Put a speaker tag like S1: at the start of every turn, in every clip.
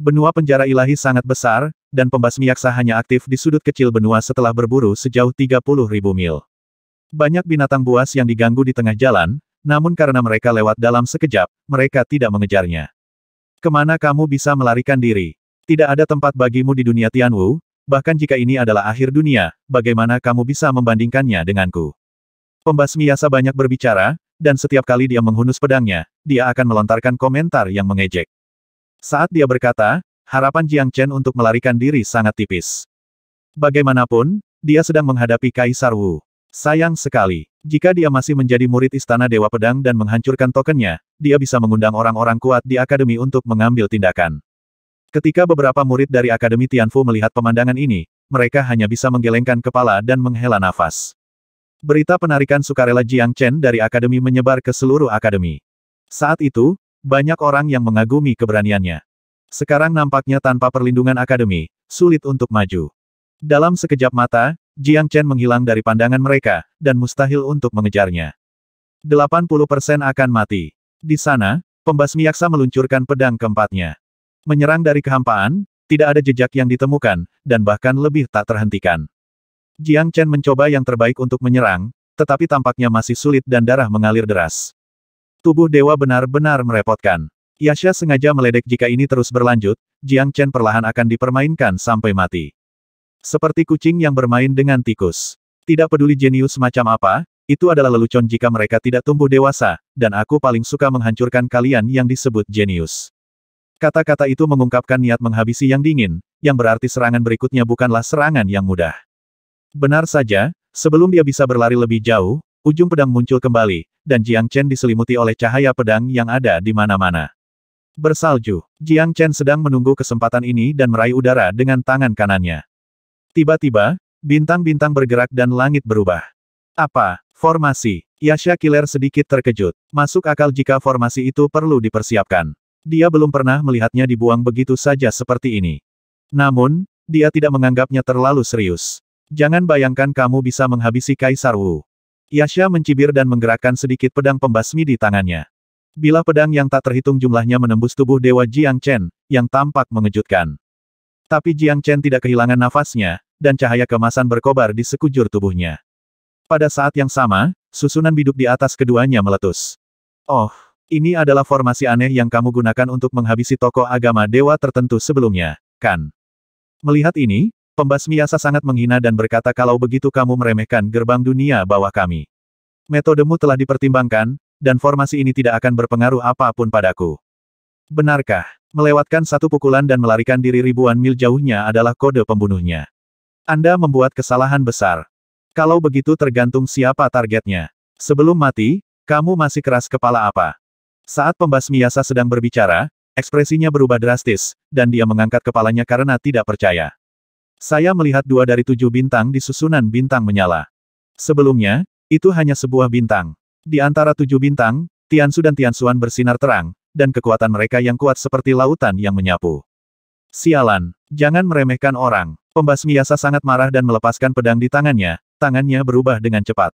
S1: Benua penjara ilahi sangat besar, dan pembasmi yaksa hanya aktif di sudut kecil benua setelah berburu sejauh 30 ribu mil. Banyak binatang buas yang diganggu di tengah jalan, namun karena mereka lewat dalam sekejap, mereka tidak mengejarnya. Kemana kamu bisa melarikan diri? Tidak ada tempat bagimu di dunia Tianwu, bahkan jika ini adalah akhir dunia, bagaimana kamu bisa membandingkannya denganku? Pembasmi Yasa banyak berbicara, dan setiap kali dia menghunus pedangnya, dia akan melontarkan komentar yang mengejek. Saat dia berkata, harapan Jiang Chen untuk melarikan diri sangat tipis. Bagaimanapun, dia sedang menghadapi Kaisar Wu. Sayang sekali, jika dia masih menjadi murid Istana Dewa Pedang dan menghancurkan tokennya, dia bisa mengundang orang-orang kuat di Akademi untuk mengambil tindakan. Ketika beberapa murid dari Akademi Tianfu melihat pemandangan ini, mereka hanya bisa menggelengkan kepala dan menghela nafas. Berita penarikan sukarela Jiang Chen dari Akademi menyebar ke seluruh Akademi. Saat itu, banyak orang yang mengagumi keberaniannya. Sekarang nampaknya tanpa perlindungan akademi, sulit untuk maju. Dalam sekejap mata, Jiang Chen menghilang dari pandangan mereka, dan mustahil untuk mengejarnya. 80% akan mati. Di sana, pembasmi yaksa meluncurkan pedang keempatnya. Menyerang dari kehampaan, tidak ada jejak yang ditemukan, dan bahkan lebih tak terhentikan. Jiang Chen mencoba yang terbaik untuk menyerang, tetapi tampaknya masih sulit dan darah mengalir deras. Tubuh dewa benar-benar merepotkan. Yasha sengaja meledek jika ini terus berlanjut, Jiang Chen perlahan akan dipermainkan sampai mati. Seperti kucing yang bermain dengan tikus. Tidak peduli jenius macam apa, itu adalah lelucon jika mereka tidak tumbuh dewasa, dan aku paling suka menghancurkan kalian yang disebut jenius. Kata-kata itu mengungkapkan niat menghabisi yang dingin, yang berarti serangan berikutnya bukanlah serangan yang mudah. Benar saja, sebelum dia bisa berlari lebih jauh, ujung pedang muncul kembali, dan Jiang Chen diselimuti oleh cahaya pedang yang ada di mana-mana. Bersalju, Jiang Chen sedang menunggu kesempatan ini dan meraih udara dengan tangan kanannya. Tiba-tiba, bintang-bintang bergerak dan langit berubah. Apa? Formasi. Yasha Killer sedikit terkejut. Masuk akal jika formasi itu perlu dipersiapkan. Dia belum pernah melihatnya dibuang begitu saja seperti ini. Namun, dia tidak menganggapnya terlalu serius. Jangan bayangkan kamu bisa menghabisi Kaisar Wu. Yasha mencibir dan menggerakkan sedikit pedang pembasmi di tangannya. Bila pedang yang tak terhitung jumlahnya menembus tubuh Dewa Jiang Chen, yang tampak mengejutkan. Tapi Jiang Chen tidak kehilangan nafasnya, dan cahaya kemasan berkobar di sekujur tubuhnya. Pada saat yang sama, susunan biduk di atas keduanya meletus. Oh, ini adalah formasi aneh yang kamu gunakan untuk menghabisi tokoh agama dewa tertentu sebelumnya, kan? Melihat ini, Pembasmi asa sangat menghina dan berkata kalau begitu kamu meremehkan gerbang dunia bawah kami. Metodemu telah dipertimbangkan, dan formasi ini tidak akan berpengaruh apapun padaku. Benarkah, melewatkan satu pukulan dan melarikan diri ribuan mil jauhnya adalah kode pembunuhnya? Anda membuat kesalahan besar. Kalau begitu tergantung siapa targetnya. Sebelum mati, kamu masih keras kepala apa? Saat pembasmi Yasa sedang berbicara, ekspresinya berubah drastis, dan dia mengangkat kepalanya karena tidak percaya. Saya melihat dua dari tujuh bintang di susunan bintang menyala. Sebelumnya, itu hanya sebuah bintang. Di antara tujuh bintang, Tiansu dan Tiansuan bersinar terang, dan kekuatan mereka yang kuat seperti lautan yang menyapu. Sialan, jangan meremehkan orang. Pembasmi Yasa sangat marah dan melepaskan pedang di tangannya, tangannya berubah dengan cepat.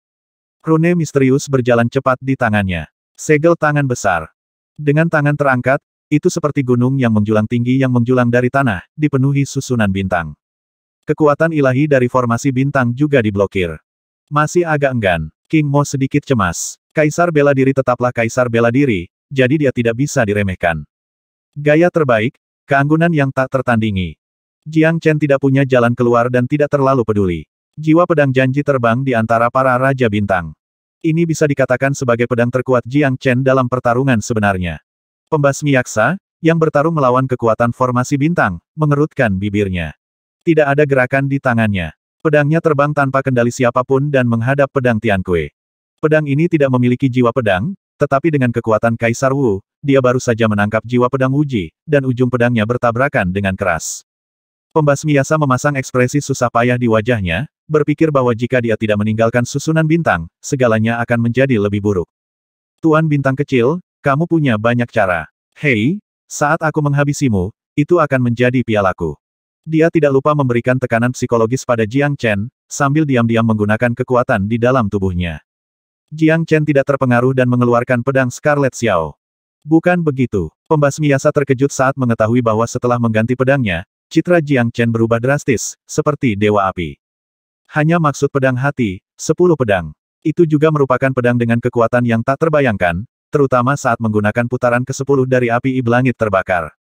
S1: Rune misterius berjalan cepat di tangannya. Segel tangan besar. Dengan tangan terangkat, itu seperti gunung yang menjulang tinggi yang menjulang dari tanah, dipenuhi susunan bintang. Kekuatan ilahi dari formasi bintang juga diblokir. Masih agak enggan. King Mo sedikit cemas. Kaisar bela diri tetaplah kaisar bela diri, jadi dia tidak bisa diremehkan. Gaya terbaik, keanggunan yang tak tertandingi. Jiang Chen tidak punya jalan keluar dan tidak terlalu peduli. Jiwa pedang janji terbang di antara para raja bintang. Ini bisa dikatakan sebagai pedang terkuat Jiang Chen dalam pertarungan sebenarnya. Pembasmi Yaksa, yang bertarung melawan kekuatan formasi bintang, mengerutkan bibirnya. Tidak ada gerakan di tangannya. Pedangnya terbang tanpa kendali siapapun dan menghadap pedang Tiankue. Pedang ini tidak memiliki jiwa pedang, tetapi dengan kekuatan Kaisar Wu, dia baru saja menangkap jiwa pedang Wuji, dan ujung pedangnya bertabrakan dengan keras. Pembasmi Yasa memasang ekspresi susah payah di wajahnya, berpikir bahwa jika dia tidak meninggalkan susunan bintang, segalanya akan menjadi lebih buruk. Tuan bintang kecil, kamu punya banyak cara. Hei, saat aku menghabisimu, itu akan menjadi pialaku. Dia tidak lupa memberikan tekanan psikologis pada Jiang Chen, sambil diam-diam menggunakan kekuatan di dalam tubuhnya. Jiang Chen tidak terpengaruh dan mengeluarkan pedang Scarlet Xiao. Bukan begitu. Pembasmi Yasa terkejut saat mengetahui bahwa setelah mengganti pedangnya, citra Jiang Chen berubah drastis, seperti Dewa Api. Hanya maksud pedang hati, sepuluh pedang. Itu juga merupakan pedang dengan kekuatan yang tak terbayangkan, terutama saat menggunakan putaran ke-10 dari api iblangit terbakar.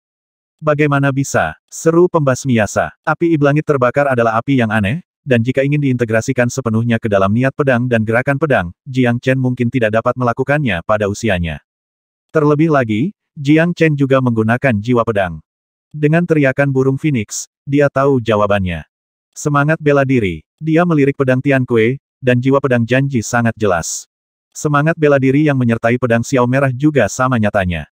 S1: Bagaimana bisa? Seru pembasmiasa. Api iblangit terbakar adalah api yang aneh, dan jika ingin diintegrasikan sepenuhnya ke dalam niat pedang dan gerakan pedang, Jiang Chen mungkin tidak dapat melakukannya pada usianya. Terlebih lagi, Jiang Chen juga menggunakan jiwa pedang. Dengan teriakan burung phoenix, dia tahu jawabannya. Semangat bela diri, dia melirik pedang Tian Kue, dan jiwa pedang janji sangat jelas. Semangat bela diri yang menyertai pedang Xiao Merah juga sama nyatanya.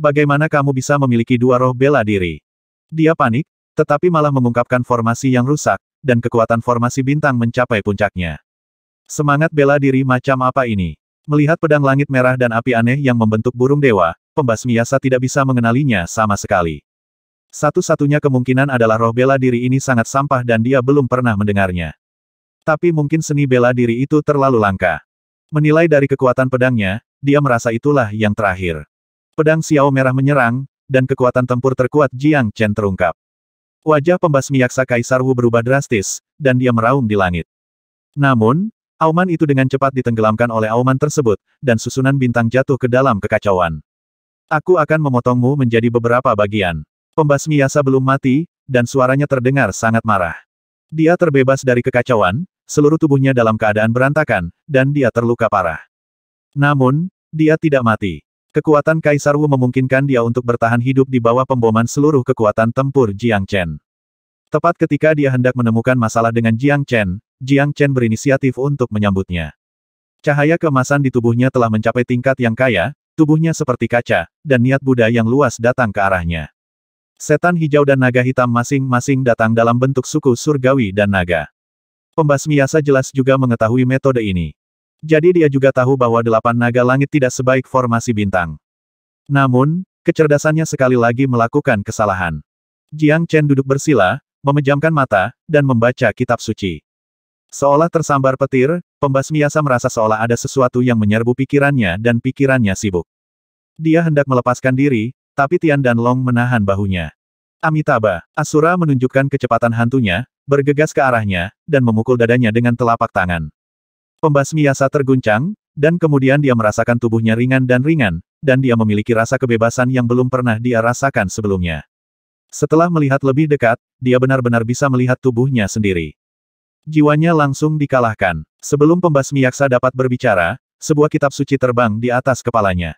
S1: Bagaimana kamu bisa memiliki dua roh bela diri? Dia panik, tetapi malah mengungkapkan formasi yang rusak, dan kekuatan formasi bintang mencapai puncaknya. Semangat bela diri macam apa ini? Melihat pedang langit merah dan api aneh yang membentuk burung dewa, pembasmi Yasa tidak bisa mengenalinya sama sekali. Satu-satunya kemungkinan adalah roh bela diri ini sangat sampah dan dia belum pernah mendengarnya. Tapi mungkin seni bela diri itu terlalu langka. Menilai dari kekuatan pedangnya, dia merasa itulah yang terakhir. Pedang Xiao Merah menyerang, dan kekuatan tempur terkuat Jiang Chen terungkap. Wajah pembasmi yaksa Kaisar Wu berubah drastis, dan dia meraung di langit. Namun, auman itu dengan cepat ditenggelamkan oleh auman tersebut, dan susunan bintang jatuh ke dalam kekacauan. Aku akan memotongmu menjadi beberapa bagian. Pembasmi Yasa belum mati, dan suaranya terdengar sangat marah. Dia terbebas dari kekacauan, seluruh tubuhnya dalam keadaan berantakan, dan dia terluka parah. Namun, dia tidak mati. Kekuatan Kaisar Wu memungkinkan dia untuk bertahan hidup di bawah pemboman seluruh kekuatan tempur Jiang Chen. Tepat ketika dia hendak menemukan masalah dengan Jiang Chen, Jiang Chen berinisiatif untuk menyambutnya. Cahaya kemasan di tubuhnya telah mencapai tingkat yang kaya, tubuhnya seperti kaca, dan niat Buddha yang luas datang ke arahnya. Setan hijau dan naga hitam masing-masing datang dalam bentuk suku surgawi dan naga. Pembasmiasa jelas juga mengetahui metode ini. Jadi dia juga tahu bahwa delapan naga langit tidak sebaik formasi bintang. Namun, kecerdasannya sekali lagi melakukan kesalahan. Jiang Chen duduk bersila, memejamkan mata, dan membaca kitab suci. Seolah tersambar petir, pembasmi asa merasa seolah ada sesuatu yang menyerbu pikirannya dan pikirannya sibuk. Dia hendak melepaskan diri, tapi Tian dan Long menahan bahunya. Amitabha, Asura menunjukkan kecepatan hantunya, bergegas ke arahnya, dan memukul dadanya dengan telapak tangan. Pembasmi Yasa terguncang, dan kemudian dia merasakan tubuhnya ringan dan ringan, dan dia memiliki rasa kebebasan yang belum pernah dia rasakan sebelumnya. Setelah melihat lebih dekat, dia benar-benar bisa melihat tubuhnya sendiri. Jiwanya langsung dikalahkan. Sebelum pembasmi yaksa dapat berbicara, sebuah kitab suci terbang di atas kepalanya.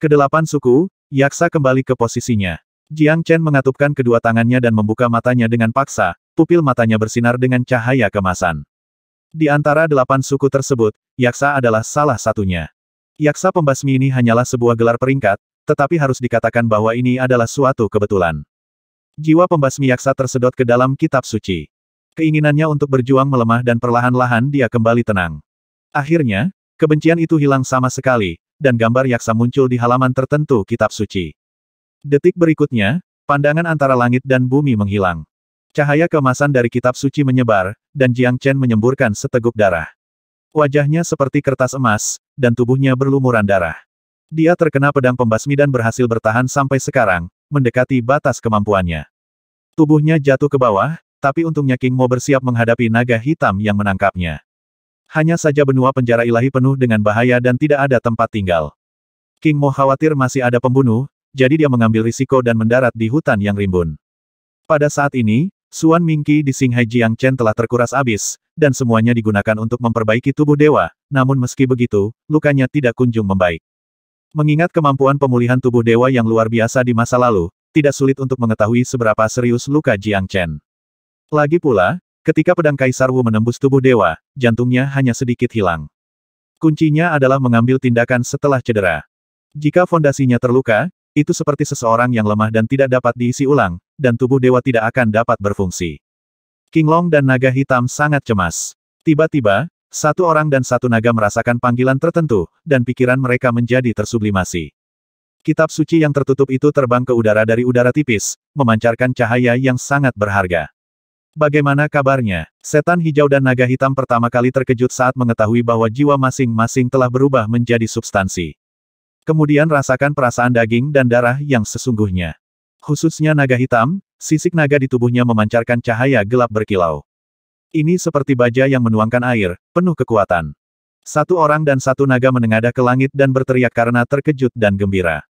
S1: Kedelapan suku, yaksa kembali ke posisinya. Jiang Chen mengatupkan kedua tangannya dan membuka matanya dengan paksa, pupil matanya bersinar dengan cahaya kemasan. Di antara delapan suku tersebut, Yaksa adalah salah satunya. Yaksa pembasmi ini hanyalah sebuah gelar peringkat, tetapi harus dikatakan bahwa ini adalah suatu kebetulan. Jiwa pembasmi Yaksa tersedot ke dalam kitab suci. Keinginannya untuk berjuang melemah dan perlahan-lahan dia kembali tenang. Akhirnya, kebencian itu hilang sama sekali, dan gambar Yaksa muncul di halaman tertentu kitab suci. Detik berikutnya, pandangan antara langit dan bumi menghilang. Cahaya kemasan dari kitab suci menyebar, dan Jiang Chen menyemburkan seteguk darah. Wajahnya seperti kertas emas, dan tubuhnya berlumuran darah. Dia terkena pedang pembasmi dan berhasil bertahan sampai sekarang, mendekati batas kemampuannya. Tubuhnya jatuh ke bawah, tapi untungnya King Mo bersiap menghadapi naga hitam yang menangkapnya. Hanya saja benua penjara ilahi penuh dengan bahaya dan tidak ada tempat tinggal. King Mo khawatir masih ada pembunuh, jadi dia mengambil risiko dan mendarat di hutan yang rimbun. Pada saat ini, Suan Mingqi di Singhai Jiang Chen telah terkuras habis, dan semuanya digunakan untuk memperbaiki tubuh dewa, namun meski begitu, lukanya tidak kunjung membaik. Mengingat kemampuan pemulihan tubuh dewa yang luar biasa di masa lalu, tidak sulit untuk mengetahui seberapa serius luka Jiang Chen. Lagi pula, ketika pedang Kaisar Wu menembus tubuh dewa, jantungnya hanya sedikit hilang. Kuncinya adalah mengambil tindakan setelah cedera. Jika fondasinya terluka, itu seperti seseorang yang lemah dan tidak dapat diisi ulang, dan tubuh dewa tidak akan dapat berfungsi. Kinglong dan naga hitam sangat cemas. Tiba-tiba, satu orang dan satu naga merasakan panggilan tertentu, dan pikiran mereka menjadi tersublimasi. Kitab suci yang tertutup itu terbang ke udara dari udara tipis, memancarkan cahaya yang sangat berharga. Bagaimana kabarnya? Setan hijau dan naga hitam pertama kali terkejut saat mengetahui bahwa jiwa masing-masing telah berubah menjadi substansi. Kemudian rasakan perasaan daging dan darah yang sesungguhnya. Khususnya naga hitam, sisik naga di tubuhnya memancarkan cahaya gelap berkilau. Ini seperti baja yang menuangkan air, penuh kekuatan. Satu orang dan satu naga menengadah ke langit dan berteriak karena terkejut dan gembira.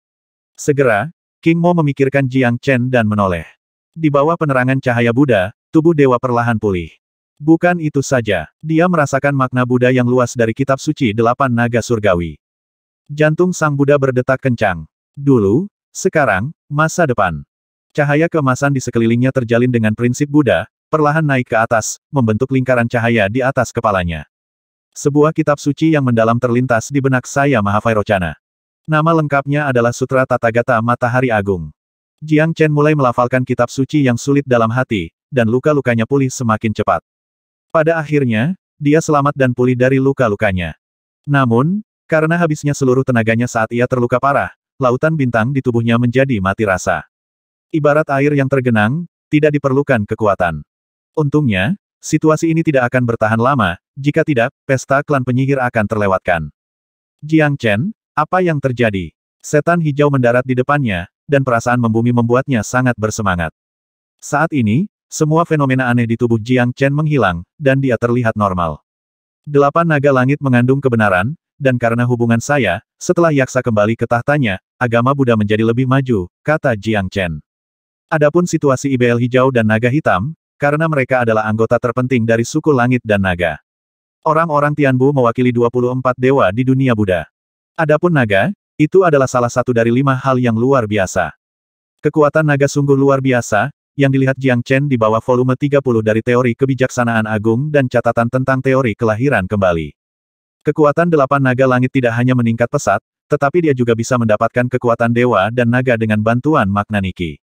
S1: Segera, King Mo memikirkan Jiang Chen dan menoleh. Di bawah penerangan cahaya Buddha, tubuh dewa perlahan pulih. Bukan itu saja, dia merasakan makna Buddha yang luas dari kitab suci delapan naga surgawi. Jantung Sang Buddha berdetak kencang. Dulu, sekarang, masa depan. Cahaya kemasan di sekelilingnya terjalin dengan prinsip Buddha, perlahan naik ke atas, membentuk lingkaran cahaya di atas kepalanya. Sebuah kitab suci yang mendalam terlintas di benak saya Mahavairocana. Nama lengkapnya adalah Sutra Tathagata Matahari Agung. Jiang Chen mulai melafalkan kitab suci yang sulit dalam hati, dan luka-lukanya pulih semakin cepat. Pada akhirnya, dia selamat dan pulih dari luka-lukanya. Namun, karena habisnya seluruh tenaganya saat ia terluka parah, lautan bintang di tubuhnya menjadi mati rasa. Ibarat air yang tergenang, tidak diperlukan kekuatan. Untungnya, situasi ini tidak akan bertahan lama, jika tidak, pesta klan penyihir akan terlewatkan. Jiang Chen, apa yang terjadi? Setan hijau mendarat di depannya, dan perasaan membumi membuatnya sangat bersemangat. Saat ini, semua fenomena aneh di tubuh Jiang Chen menghilang, dan dia terlihat normal. Delapan naga langit mengandung kebenaran, dan karena hubungan saya, setelah Yaksa kembali ke tahtanya, agama Buddha menjadi lebih maju, kata Jiang Chen. Adapun situasi IBL hijau dan naga hitam, karena mereka adalah anggota terpenting dari suku langit dan naga. Orang-orang Tianbu mewakili 24 dewa di dunia Buddha. Adapun naga, itu adalah salah satu dari lima hal yang luar biasa. Kekuatan naga sungguh luar biasa, yang dilihat Jiang Chen di bawah volume 30 dari teori kebijaksanaan agung dan catatan tentang teori kelahiran kembali. Kekuatan delapan naga langit tidak hanya meningkat pesat, tetapi dia juga bisa mendapatkan kekuatan dewa dan naga dengan bantuan Niki.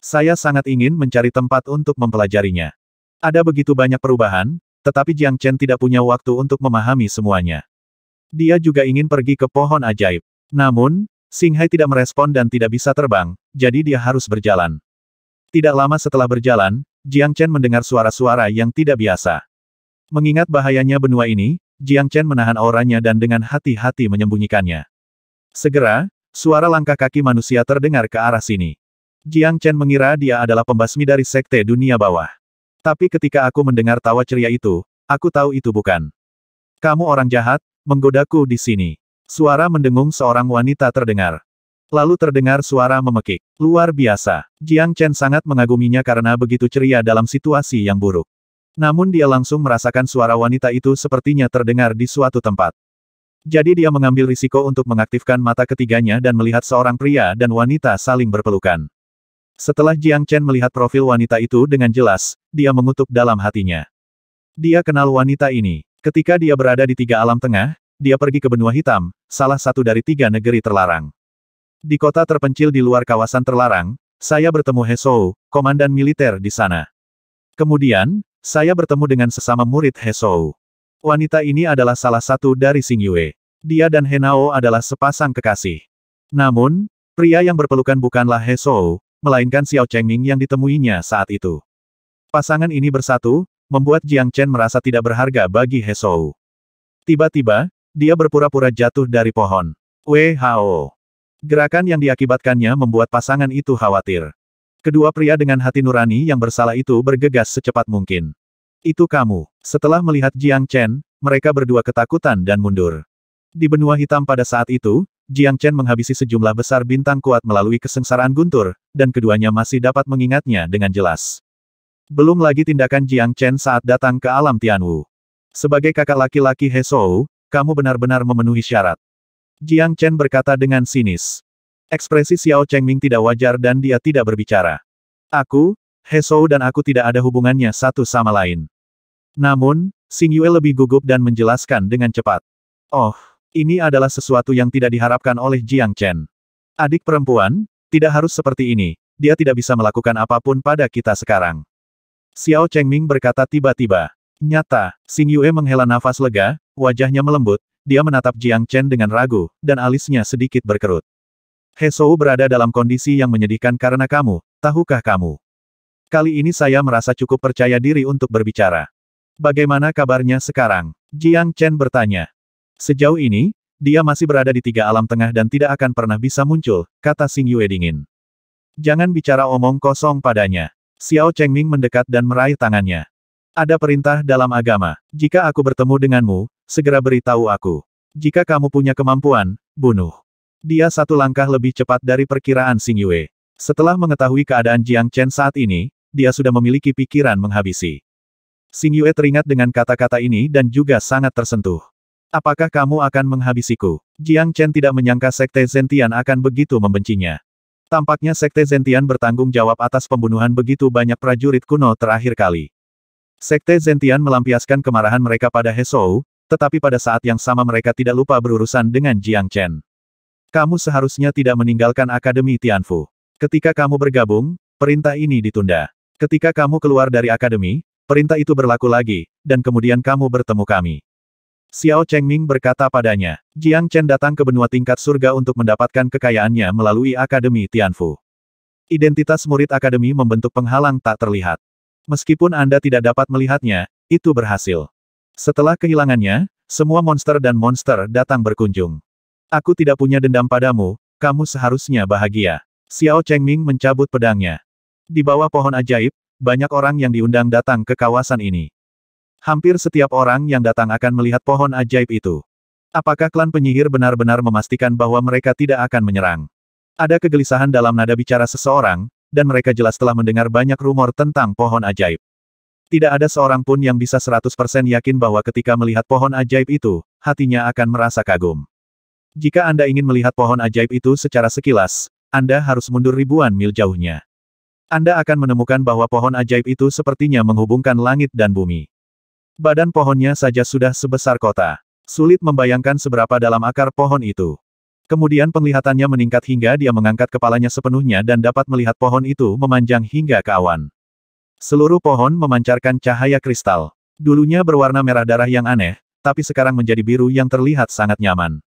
S1: Saya sangat ingin mencari tempat untuk mempelajarinya. Ada begitu banyak perubahan, tetapi Jiang Chen tidak punya waktu untuk memahami semuanya. Dia juga ingin pergi ke pohon ajaib. Namun, Singhai tidak merespon dan tidak bisa terbang, jadi dia harus berjalan. Tidak lama setelah berjalan, Jiang Chen mendengar suara-suara yang tidak biasa. Mengingat bahayanya benua ini, Jiang Chen menahan auranya dan dengan hati-hati menyembunyikannya. Segera, suara langkah kaki manusia terdengar ke arah sini. Jiang Chen mengira dia adalah pembasmi dari sekte dunia bawah. Tapi ketika aku mendengar tawa ceria itu, aku tahu itu bukan. Kamu orang jahat, menggodaku di sini. Suara mendengung seorang wanita terdengar. Lalu terdengar suara memekik. Luar biasa. Jiang Chen sangat mengaguminya karena begitu ceria dalam situasi yang buruk. Namun dia langsung merasakan suara wanita itu sepertinya terdengar di suatu tempat. Jadi dia mengambil risiko untuk mengaktifkan mata ketiganya dan melihat seorang pria dan wanita saling berpelukan. Setelah Jiang Chen melihat profil wanita itu dengan jelas, dia mengutuk dalam hatinya. Dia kenal wanita ini. Ketika dia berada di tiga alam tengah, dia pergi ke benua hitam, salah satu dari tiga negeri terlarang. Di kota terpencil di luar kawasan terlarang, saya bertemu Hesou, komandan militer di sana. Kemudian, saya bertemu dengan sesama murid Hesou. Wanita ini adalah salah satu dari Xing Yue. Dia dan Henao adalah sepasang kekasih. Namun, pria yang berpelukan bukanlah Hesou, melainkan Xiao Chengming yang ditemuinya saat itu. Pasangan ini bersatu, membuat Jiang Chen merasa tidak berharga bagi Hesou. Tiba-tiba, dia berpura-pura jatuh dari pohon. Hao. Gerakan yang diakibatkannya membuat pasangan itu khawatir. Kedua pria dengan hati nurani yang bersalah itu bergegas secepat mungkin. Itu kamu. Setelah melihat Jiang Chen, mereka berdua ketakutan dan mundur. Di benua hitam pada saat itu, Jiang Chen menghabisi sejumlah besar bintang kuat melalui kesengsaraan guntur, dan keduanya masih dapat mengingatnya dengan jelas. Belum lagi tindakan Jiang Chen saat datang ke alam Tianwu. Sebagai kakak laki-laki He Shou, kamu benar-benar memenuhi syarat. Jiang Chen berkata dengan sinis. Ekspresi Xiao Chengming tidak wajar dan dia tidak berbicara. Aku, He Shou dan aku tidak ada hubungannya satu sama lain. Namun, Xing Yue lebih gugup dan menjelaskan dengan cepat. Oh, ini adalah sesuatu yang tidak diharapkan oleh Jiang Chen. Adik perempuan, tidak harus seperti ini, dia tidak bisa melakukan apapun pada kita sekarang. Xiao Chengming berkata tiba-tiba. Nyata, Xing Yue menghela nafas lega, wajahnya melembut, dia menatap Jiang Chen dengan ragu, dan alisnya sedikit berkerut. Hesou berada dalam kondisi yang menyedihkan karena kamu, tahukah kamu? Kali ini saya merasa cukup percaya diri untuk berbicara. Bagaimana kabarnya sekarang? Jiang Chen bertanya. Sejauh ini, dia masih berada di tiga alam tengah dan tidak akan pernah bisa muncul, kata Sing Yue dingin. Jangan bicara omong kosong padanya. Xiao Chengming mendekat dan meraih tangannya. Ada perintah dalam agama. Jika aku bertemu denganmu, segera beritahu aku. Jika kamu punya kemampuan, bunuh. Dia satu langkah lebih cepat dari perkiraan Xing Yue. Setelah mengetahui keadaan Jiang Chen saat ini, dia sudah memiliki pikiran menghabisi. Xing Yue teringat dengan kata-kata ini dan juga sangat tersentuh. Apakah kamu akan menghabisiku? Jiang Chen tidak menyangka Sekte Zentian akan begitu membencinya. Tampaknya Sekte Zentian bertanggung jawab atas pembunuhan begitu banyak prajurit kuno terakhir kali. Sekte Zentian melampiaskan kemarahan mereka pada Hesou, tetapi pada saat yang sama mereka tidak lupa berurusan dengan Jiang Chen. Kamu seharusnya tidak meninggalkan Akademi Tianfu. Ketika kamu bergabung, perintah ini ditunda. Ketika kamu keluar dari Akademi, perintah itu berlaku lagi, dan kemudian kamu bertemu kami. Xiao Chengming berkata padanya, Jiang Chen datang ke benua tingkat surga untuk mendapatkan kekayaannya melalui Akademi Tianfu. Identitas murid Akademi membentuk penghalang tak terlihat. Meskipun Anda tidak dapat melihatnya, itu berhasil. Setelah kehilangannya, semua monster dan monster datang berkunjung. Aku tidak punya dendam padamu, kamu seharusnya bahagia. Xiao Chengming mencabut pedangnya. Di bawah pohon ajaib, banyak orang yang diundang datang ke kawasan ini. Hampir setiap orang yang datang akan melihat pohon ajaib itu. Apakah klan penyihir benar-benar memastikan bahwa mereka tidak akan menyerang? Ada kegelisahan dalam nada bicara seseorang, dan mereka jelas telah mendengar banyak rumor tentang pohon ajaib. Tidak ada seorang pun yang bisa 100% yakin bahwa ketika melihat pohon ajaib itu, hatinya akan merasa kagum. Jika Anda ingin melihat pohon ajaib itu secara sekilas, Anda harus mundur ribuan mil jauhnya. Anda akan menemukan bahwa pohon ajaib itu sepertinya menghubungkan langit dan bumi. Badan pohonnya saja sudah sebesar kota. Sulit membayangkan seberapa dalam akar pohon itu. Kemudian penglihatannya meningkat hingga dia mengangkat kepalanya sepenuhnya dan dapat melihat pohon itu memanjang hingga ke awan. Seluruh pohon memancarkan cahaya kristal. Dulunya berwarna merah darah yang aneh, tapi sekarang menjadi biru yang terlihat sangat nyaman.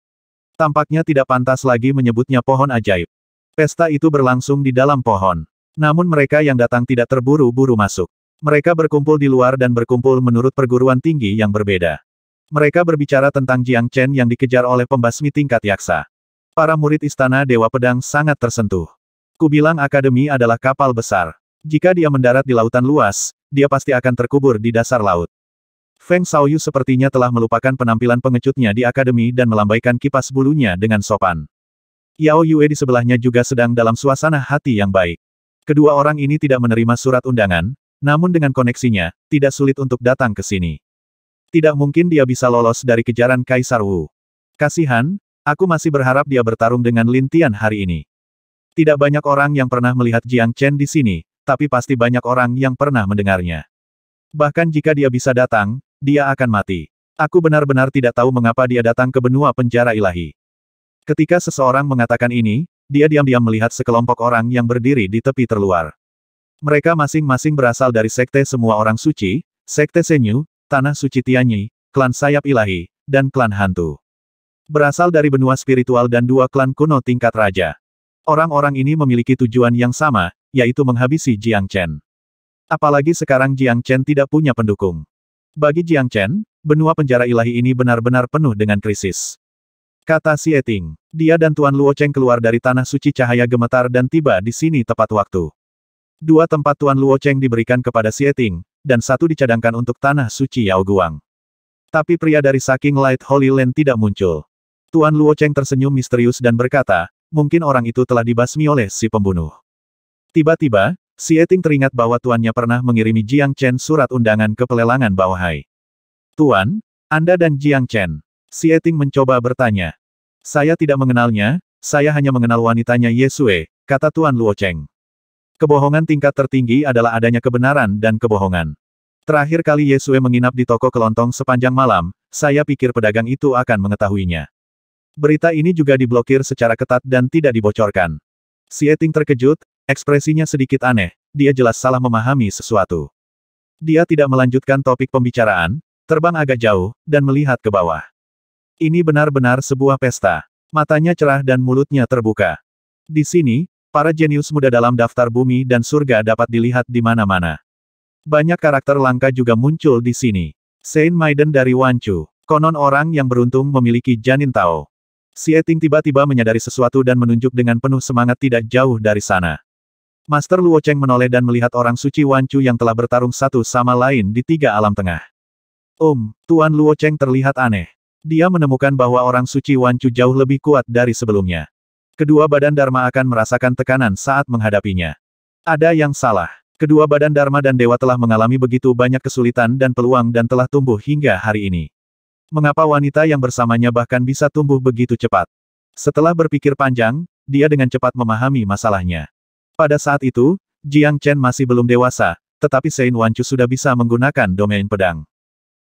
S1: Tampaknya tidak pantas lagi menyebutnya pohon ajaib. Pesta itu berlangsung di dalam pohon. Namun mereka yang datang tidak terburu-buru masuk. Mereka berkumpul di luar dan berkumpul menurut perguruan tinggi yang berbeda. Mereka berbicara tentang Jiang Chen yang dikejar oleh pembasmi tingkat yaksa. Para murid istana Dewa Pedang sangat tersentuh. Kubilang Akademi adalah kapal besar. Jika dia mendarat di lautan luas, dia pasti akan terkubur di dasar laut. Feng Shaoyu sepertinya telah melupakan penampilan pengecutnya di akademi dan melambaikan kipas bulunya dengan sopan. Yao Yue di sebelahnya juga sedang dalam suasana hati yang baik. Kedua orang ini tidak menerima surat undangan, namun dengan koneksinya, tidak sulit untuk datang ke sini. Tidak mungkin dia bisa lolos dari kejaran Kaisar Wu. Kasihan, aku masih berharap dia bertarung dengan Lin Tian hari ini. Tidak banyak orang yang pernah melihat Jiang Chen di sini, tapi pasti banyak orang yang pernah mendengarnya. Bahkan jika dia bisa datang, dia akan mati. Aku benar-benar tidak tahu mengapa dia datang ke benua penjara ilahi. Ketika seseorang mengatakan ini, dia diam-diam melihat sekelompok orang yang berdiri di tepi terluar. Mereka masing-masing berasal dari sekte semua orang suci, sekte Senyu, Tanah Suci Tianyi, klan sayap ilahi, dan klan hantu. Berasal dari benua spiritual dan dua klan kuno tingkat raja. Orang-orang ini memiliki tujuan yang sama, yaitu menghabisi Jiang Chen. Apalagi sekarang Jiang Chen tidak punya pendukung. Bagi Jiang Chen, benua penjara ilahi ini benar-benar penuh dengan krisis. Kata Sieting, dia dan Tuan Luo Cheng keluar dari tanah suci cahaya gemetar dan tiba di sini tepat waktu. Dua tempat Tuan Luo Cheng diberikan kepada Sieting, dan satu dicadangkan untuk tanah suci Yao Guang. Tapi pria dari Saking Light Holy Land tidak muncul. Tuan Luo Cheng tersenyum misterius dan berkata, mungkin orang itu telah dibasmi oleh si pembunuh. Tiba-tiba, Sieting teringat bahwa tuannya pernah mengirimi Jiang Chen surat undangan ke pelelangan Baohai. Tuan, Anda dan Jiang Chen. Sieting mencoba bertanya. Saya tidak mengenalnya, saya hanya mengenal wanitanya Yesue, kata Tuan Luo Cheng. Kebohongan tingkat tertinggi adalah adanya kebenaran dan kebohongan. Terakhir kali Yesue menginap di toko kelontong sepanjang malam, saya pikir pedagang itu akan mengetahuinya. Berita ini juga diblokir secara ketat dan tidak dibocorkan. Sieting terkejut, Ekspresinya sedikit aneh, dia jelas salah memahami sesuatu. Dia tidak melanjutkan topik pembicaraan, terbang agak jauh, dan melihat ke bawah. Ini benar-benar sebuah pesta. Matanya cerah dan mulutnya terbuka. Di sini, para jenius muda dalam daftar bumi dan surga dapat dilihat di mana-mana. Banyak karakter langka juga muncul di sini. Saint Maiden dari Wanchu. Konon orang yang beruntung memiliki janin Tao. Si tiba-tiba menyadari sesuatu dan menunjuk dengan penuh semangat tidak jauh dari sana. Master Luo Cheng menoleh dan melihat orang suci Wan Chu yang telah bertarung satu sama lain di tiga alam tengah. Om, um, Tuan Luo Cheng terlihat aneh. Dia menemukan bahwa orang suci Wan Chu jauh lebih kuat dari sebelumnya. Kedua badan Dharma akan merasakan tekanan saat menghadapinya. Ada yang salah. Kedua badan Dharma dan Dewa telah mengalami begitu banyak kesulitan dan peluang dan telah tumbuh hingga hari ini. Mengapa wanita yang bersamanya bahkan bisa tumbuh begitu cepat? Setelah berpikir panjang, dia dengan cepat memahami masalahnya. Pada saat itu, Jiang Chen masih belum dewasa, tetapi Sein Wanchu sudah bisa menggunakan domain pedang.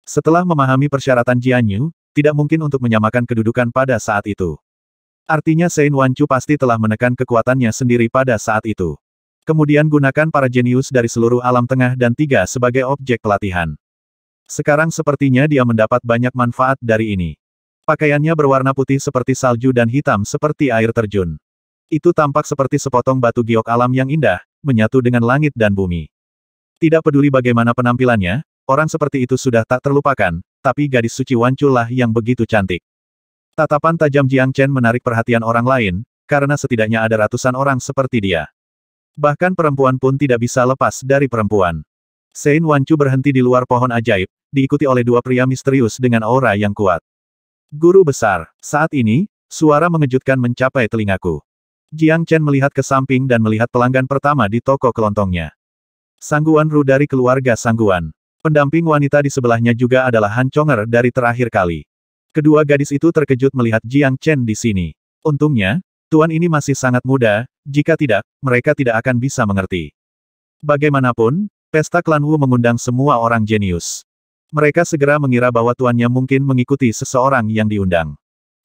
S1: Setelah memahami persyaratan Jian Yu, tidak mungkin untuk menyamakan kedudukan pada saat itu. Artinya Sein Wanchu pasti telah menekan kekuatannya sendiri pada saat itu. Kemudian gunakan para jenius dari seluruh alam tengah dan tiga sebagai objek pelatihan. Sekarang sepertinya dia mendapat banyak manfaat dari ini. Pakaiannya berwarna putih seperti salju dan hitam seperti air terjun. Itu tampak seperti sepotong batu giok alam yang indah, menyatu dengan langit dan bumi. Tidak peduli bagaimana penampilannya, orang seperti itu sudah tak terlupakan, tapi gadis suci Wanculah yang begitu cantik. Tatapan tajam Jiang Chen menarik perhatian orang lain, karena setidaknya ada ratusan orang seperti dia. Bahkan perempuan pun tidak bisa lepas dari perempuan. Sein Wancu berhenti di luar pohon ajaib, diikuti oleh dua pria misterius dengan aura yang kuat. Guru besar, saat ini, suara mengejutkan mencapai telingaku. Jiang Chen melihat ke samping dan melihat pelanggan pertama di toko kelontongnya. Sangguan Ru dari keluarga Sangguan. Pendamping wanita di sebelahnya juga adalah Han Chonger dari terakhir kali. Kedua gadis itu terkejut melihat Jiang Chen di sini. Untungnya, tuan ini masih sangat muda, jika tidak, mereka tidak akan bisa mengerti. Bagaimanapun, pesta klan Wu mengundang semua orang jenius. Mereka segera mengira bahwa tuannya mungkin mengikuti seseorang yang diundang.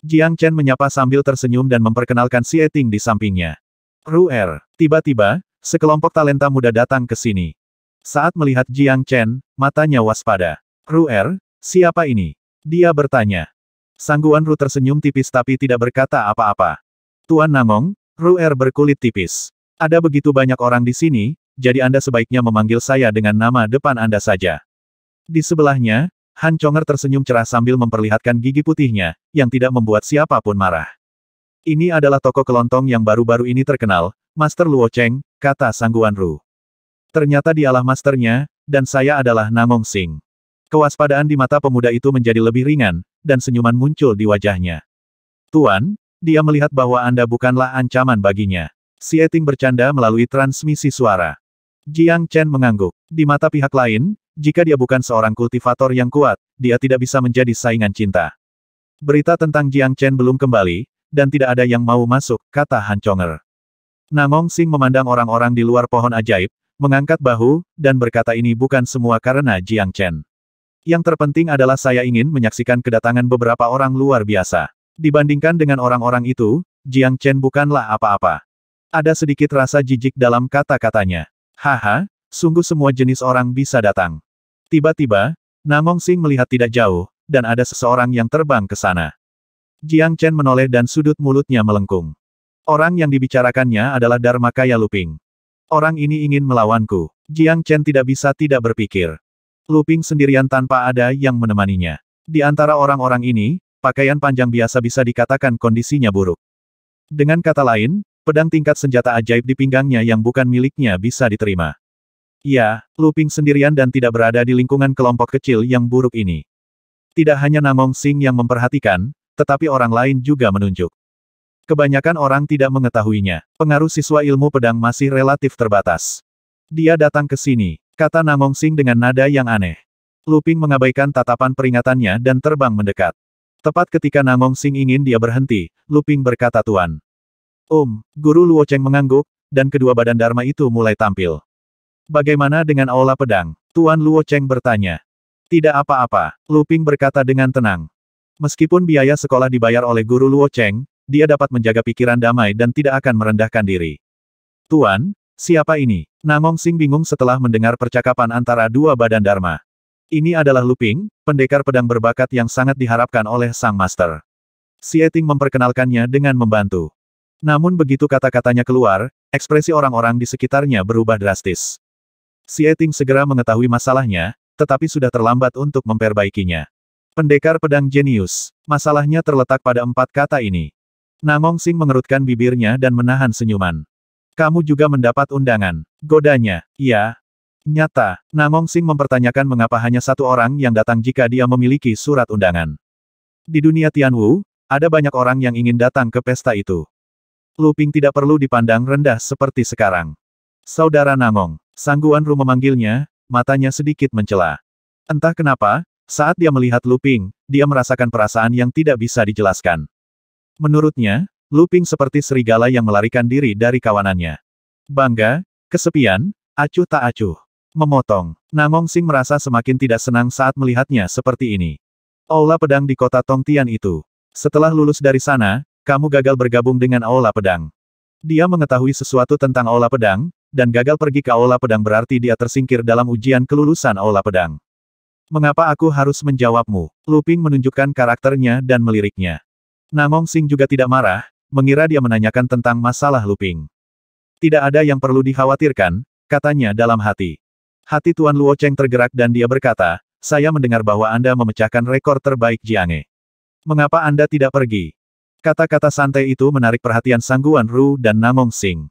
S1: Jiang Chen menyapa sambil tersenyum dan memperkenalkan Xie Ting di sampingnya. Er, tiba-tiba, sekelompok talenta muda datang ke sini. Saat melihat Jiang Chen, matanya waspada. Er, siapa ini? Dia bertanya. Sangguan Ru tersenyum tipis tapi tidak berkata apa-apa. Tuan Nangong, Er berkulit tipis. Ada begitu banyak orang di sini, jadi Anda sebaiknya memanggil saya dengan nama depan Anda saja. Di sebelahnya, Han Chonger tersenyum cerah sambil memperlihatkan gigi putihnya, yang tidak membuat siapapun marah. Ini adalah toko kelontong yang baru-baru ini terkenal, Master Luo Cheng, kata Sangguan Ru. Ternyata dialah masternya, dan saya adalah Namong Sing. Kewaspadaan di mata pemuda itu menjadi lebih ringan, dan senyuman muncul di wajahnya. Tuan, dia melihat bahwa Anda bukanlah ancaman baginya. Si Eting bercanda melalui transmisi suara. Jiang Chen mengangguk. Di mata pihak lain, jika dia bukan seorang kultivator yang kuat, dia tidak bisa menjadi saingan cinta. Berita tentang Jiang Chen belum kembali, dan tidak ada yang mau masuk, kata Han Chonger. Nangong Sing memandang orang-orang di luar pohon ajaib, mengangkat bahu, dan berkata ini bukan semua karena Jiang Chen. Yang terpenting adalah saya ingin menyaksikan kedatangan beberapa orang luar biasa. Dibandingkan dengan orang-orang itu, Jiang Chen bukanlah apa-apa. Ada sedikit rasa jijik dalam kata-katanya. Haha, sungguh semua jenis orang bisa datang. Tiba-tiba, Nangong Sing melihat tidak jauh, dan ada seseorang yang terbang ke sana. Jiang Chen menoleh dan sudut mulutnya melengkung. Orang yang dibicarakannya adalah Dharma Kaya Luping. Orang ini ingin melawanku. Jiang Chen tidak bisa tidak berpikir. Luping sendirian tanpa ada yang menemaninya. Di antara orang-orang ini, pakaian panjang biasa bisa dikatakan kondisinya buruk. Dengan kata lain, pedang tingkat senjata ajaib di pinggangnya yang bukan miliknya bisa diterima. Ya, Luping sendirian dan tidak berada di lingkungan kelompok kecil yang buruk ini. Tidak hanya Namong Sing yang memperhatikan, tetapi orang lain juga menunjuk. Kebanyakan orang tidak mengetahuinya. Pengaruh siswa ilmu pedang masih relatif terbatas. Dia datang ke sini, kata Namong Sing dengan nada yang aneh. Luping mengabaikan tatapan peringatannya dan terbang mendekat. Tepat ketika Namong Sing ingin dia berhenti, Luping berkata Tuan. um, Guru Luo Cheng mengangguk, dan kedua badan Dharma itu mulai tampil. Bagaimana dengan aula pedang? Tuan Luo Cheng bertanya. Tidak apa-apa, Lu Ping berkata dengan tenang. Meskipun biaya sekolah dibayar oleh guru Luo Cheng, dia dapat menjaga pikiran damai dan tidak akan merendahkan diri. Tuan, siapa ini? Nangong Sing bingung setelah mendengar percakapan antara dua badan Dharma. Ini adalah Lu Ping, pendekar pedang berbakat yang sangat diharapkan oleh sang master. Sieting memperkenalkannya dengan membantu. Namun begitu kata-katanya keluar, ekspresi orang-orang di sekitarnya berubah drastis. Sieting segera mengetahui masalahnya, tetapi sudah terlambat untuk memperbaikinya. Pendekar pedang jenius, masalahnya terletak pada empat kata ini. Nangong Sing mengerutkan bibirnya dan menahan senyuman. Kamu juga mendapat undangan. Godanya, iya. Nyata, Nangong Sing mempertanyakan mengapa hanya satu orang yang datang jika dia memiliki surat undangan. Di dunia Tianwu, ada banyak orang yang ingin datang ke pesta itu. Luping tidak perlu dipandang rendah seperti sekarang. Saudara Nangong, Sangguan Ru memanggilnya, matanya sedikit mencela. Entah kenapa, saat dia melihat Luping, dia merasakan perasaan yang tidak bisa dijelaskan. Menurutnya, Luping seperti serigala yang melarikan diri dari kawanannya. Bangga, kesepian, acuh tak acuh. Memotong, Nangong Sing merasa semakin tidak senang saat melihatnya seperti ini. Aula pedang di kota Tongtian itu. Setelah lulus dari sana, kamu gagal bergabung dengan Aula Pedang. Dia mengetahui sesuatu tentang Aula Pedang, dan gagal pergi ke Aula Pedang berarti dia tersingkir dalam ujian kelulusan Aula Pedang. Mengapa aku harus menjawabmu? Luping menunjukkan karakternya dan meliriknya. Namong Sing juga tidak marah, mengira dia menanyakan tentang masalah Luping. Tidak ada yang perlu dikhawatirkan, katanya dalam hati. Hati Tuan Luo Cheng tergerak dan dia berkata, saya mendengar bahwa Anda memecahkan rekor terbaik Jiange. Mengapa Anda tidak pergi? Kata-kata santai itu menarik perhatian Sangguan Ru dan Namong Sing.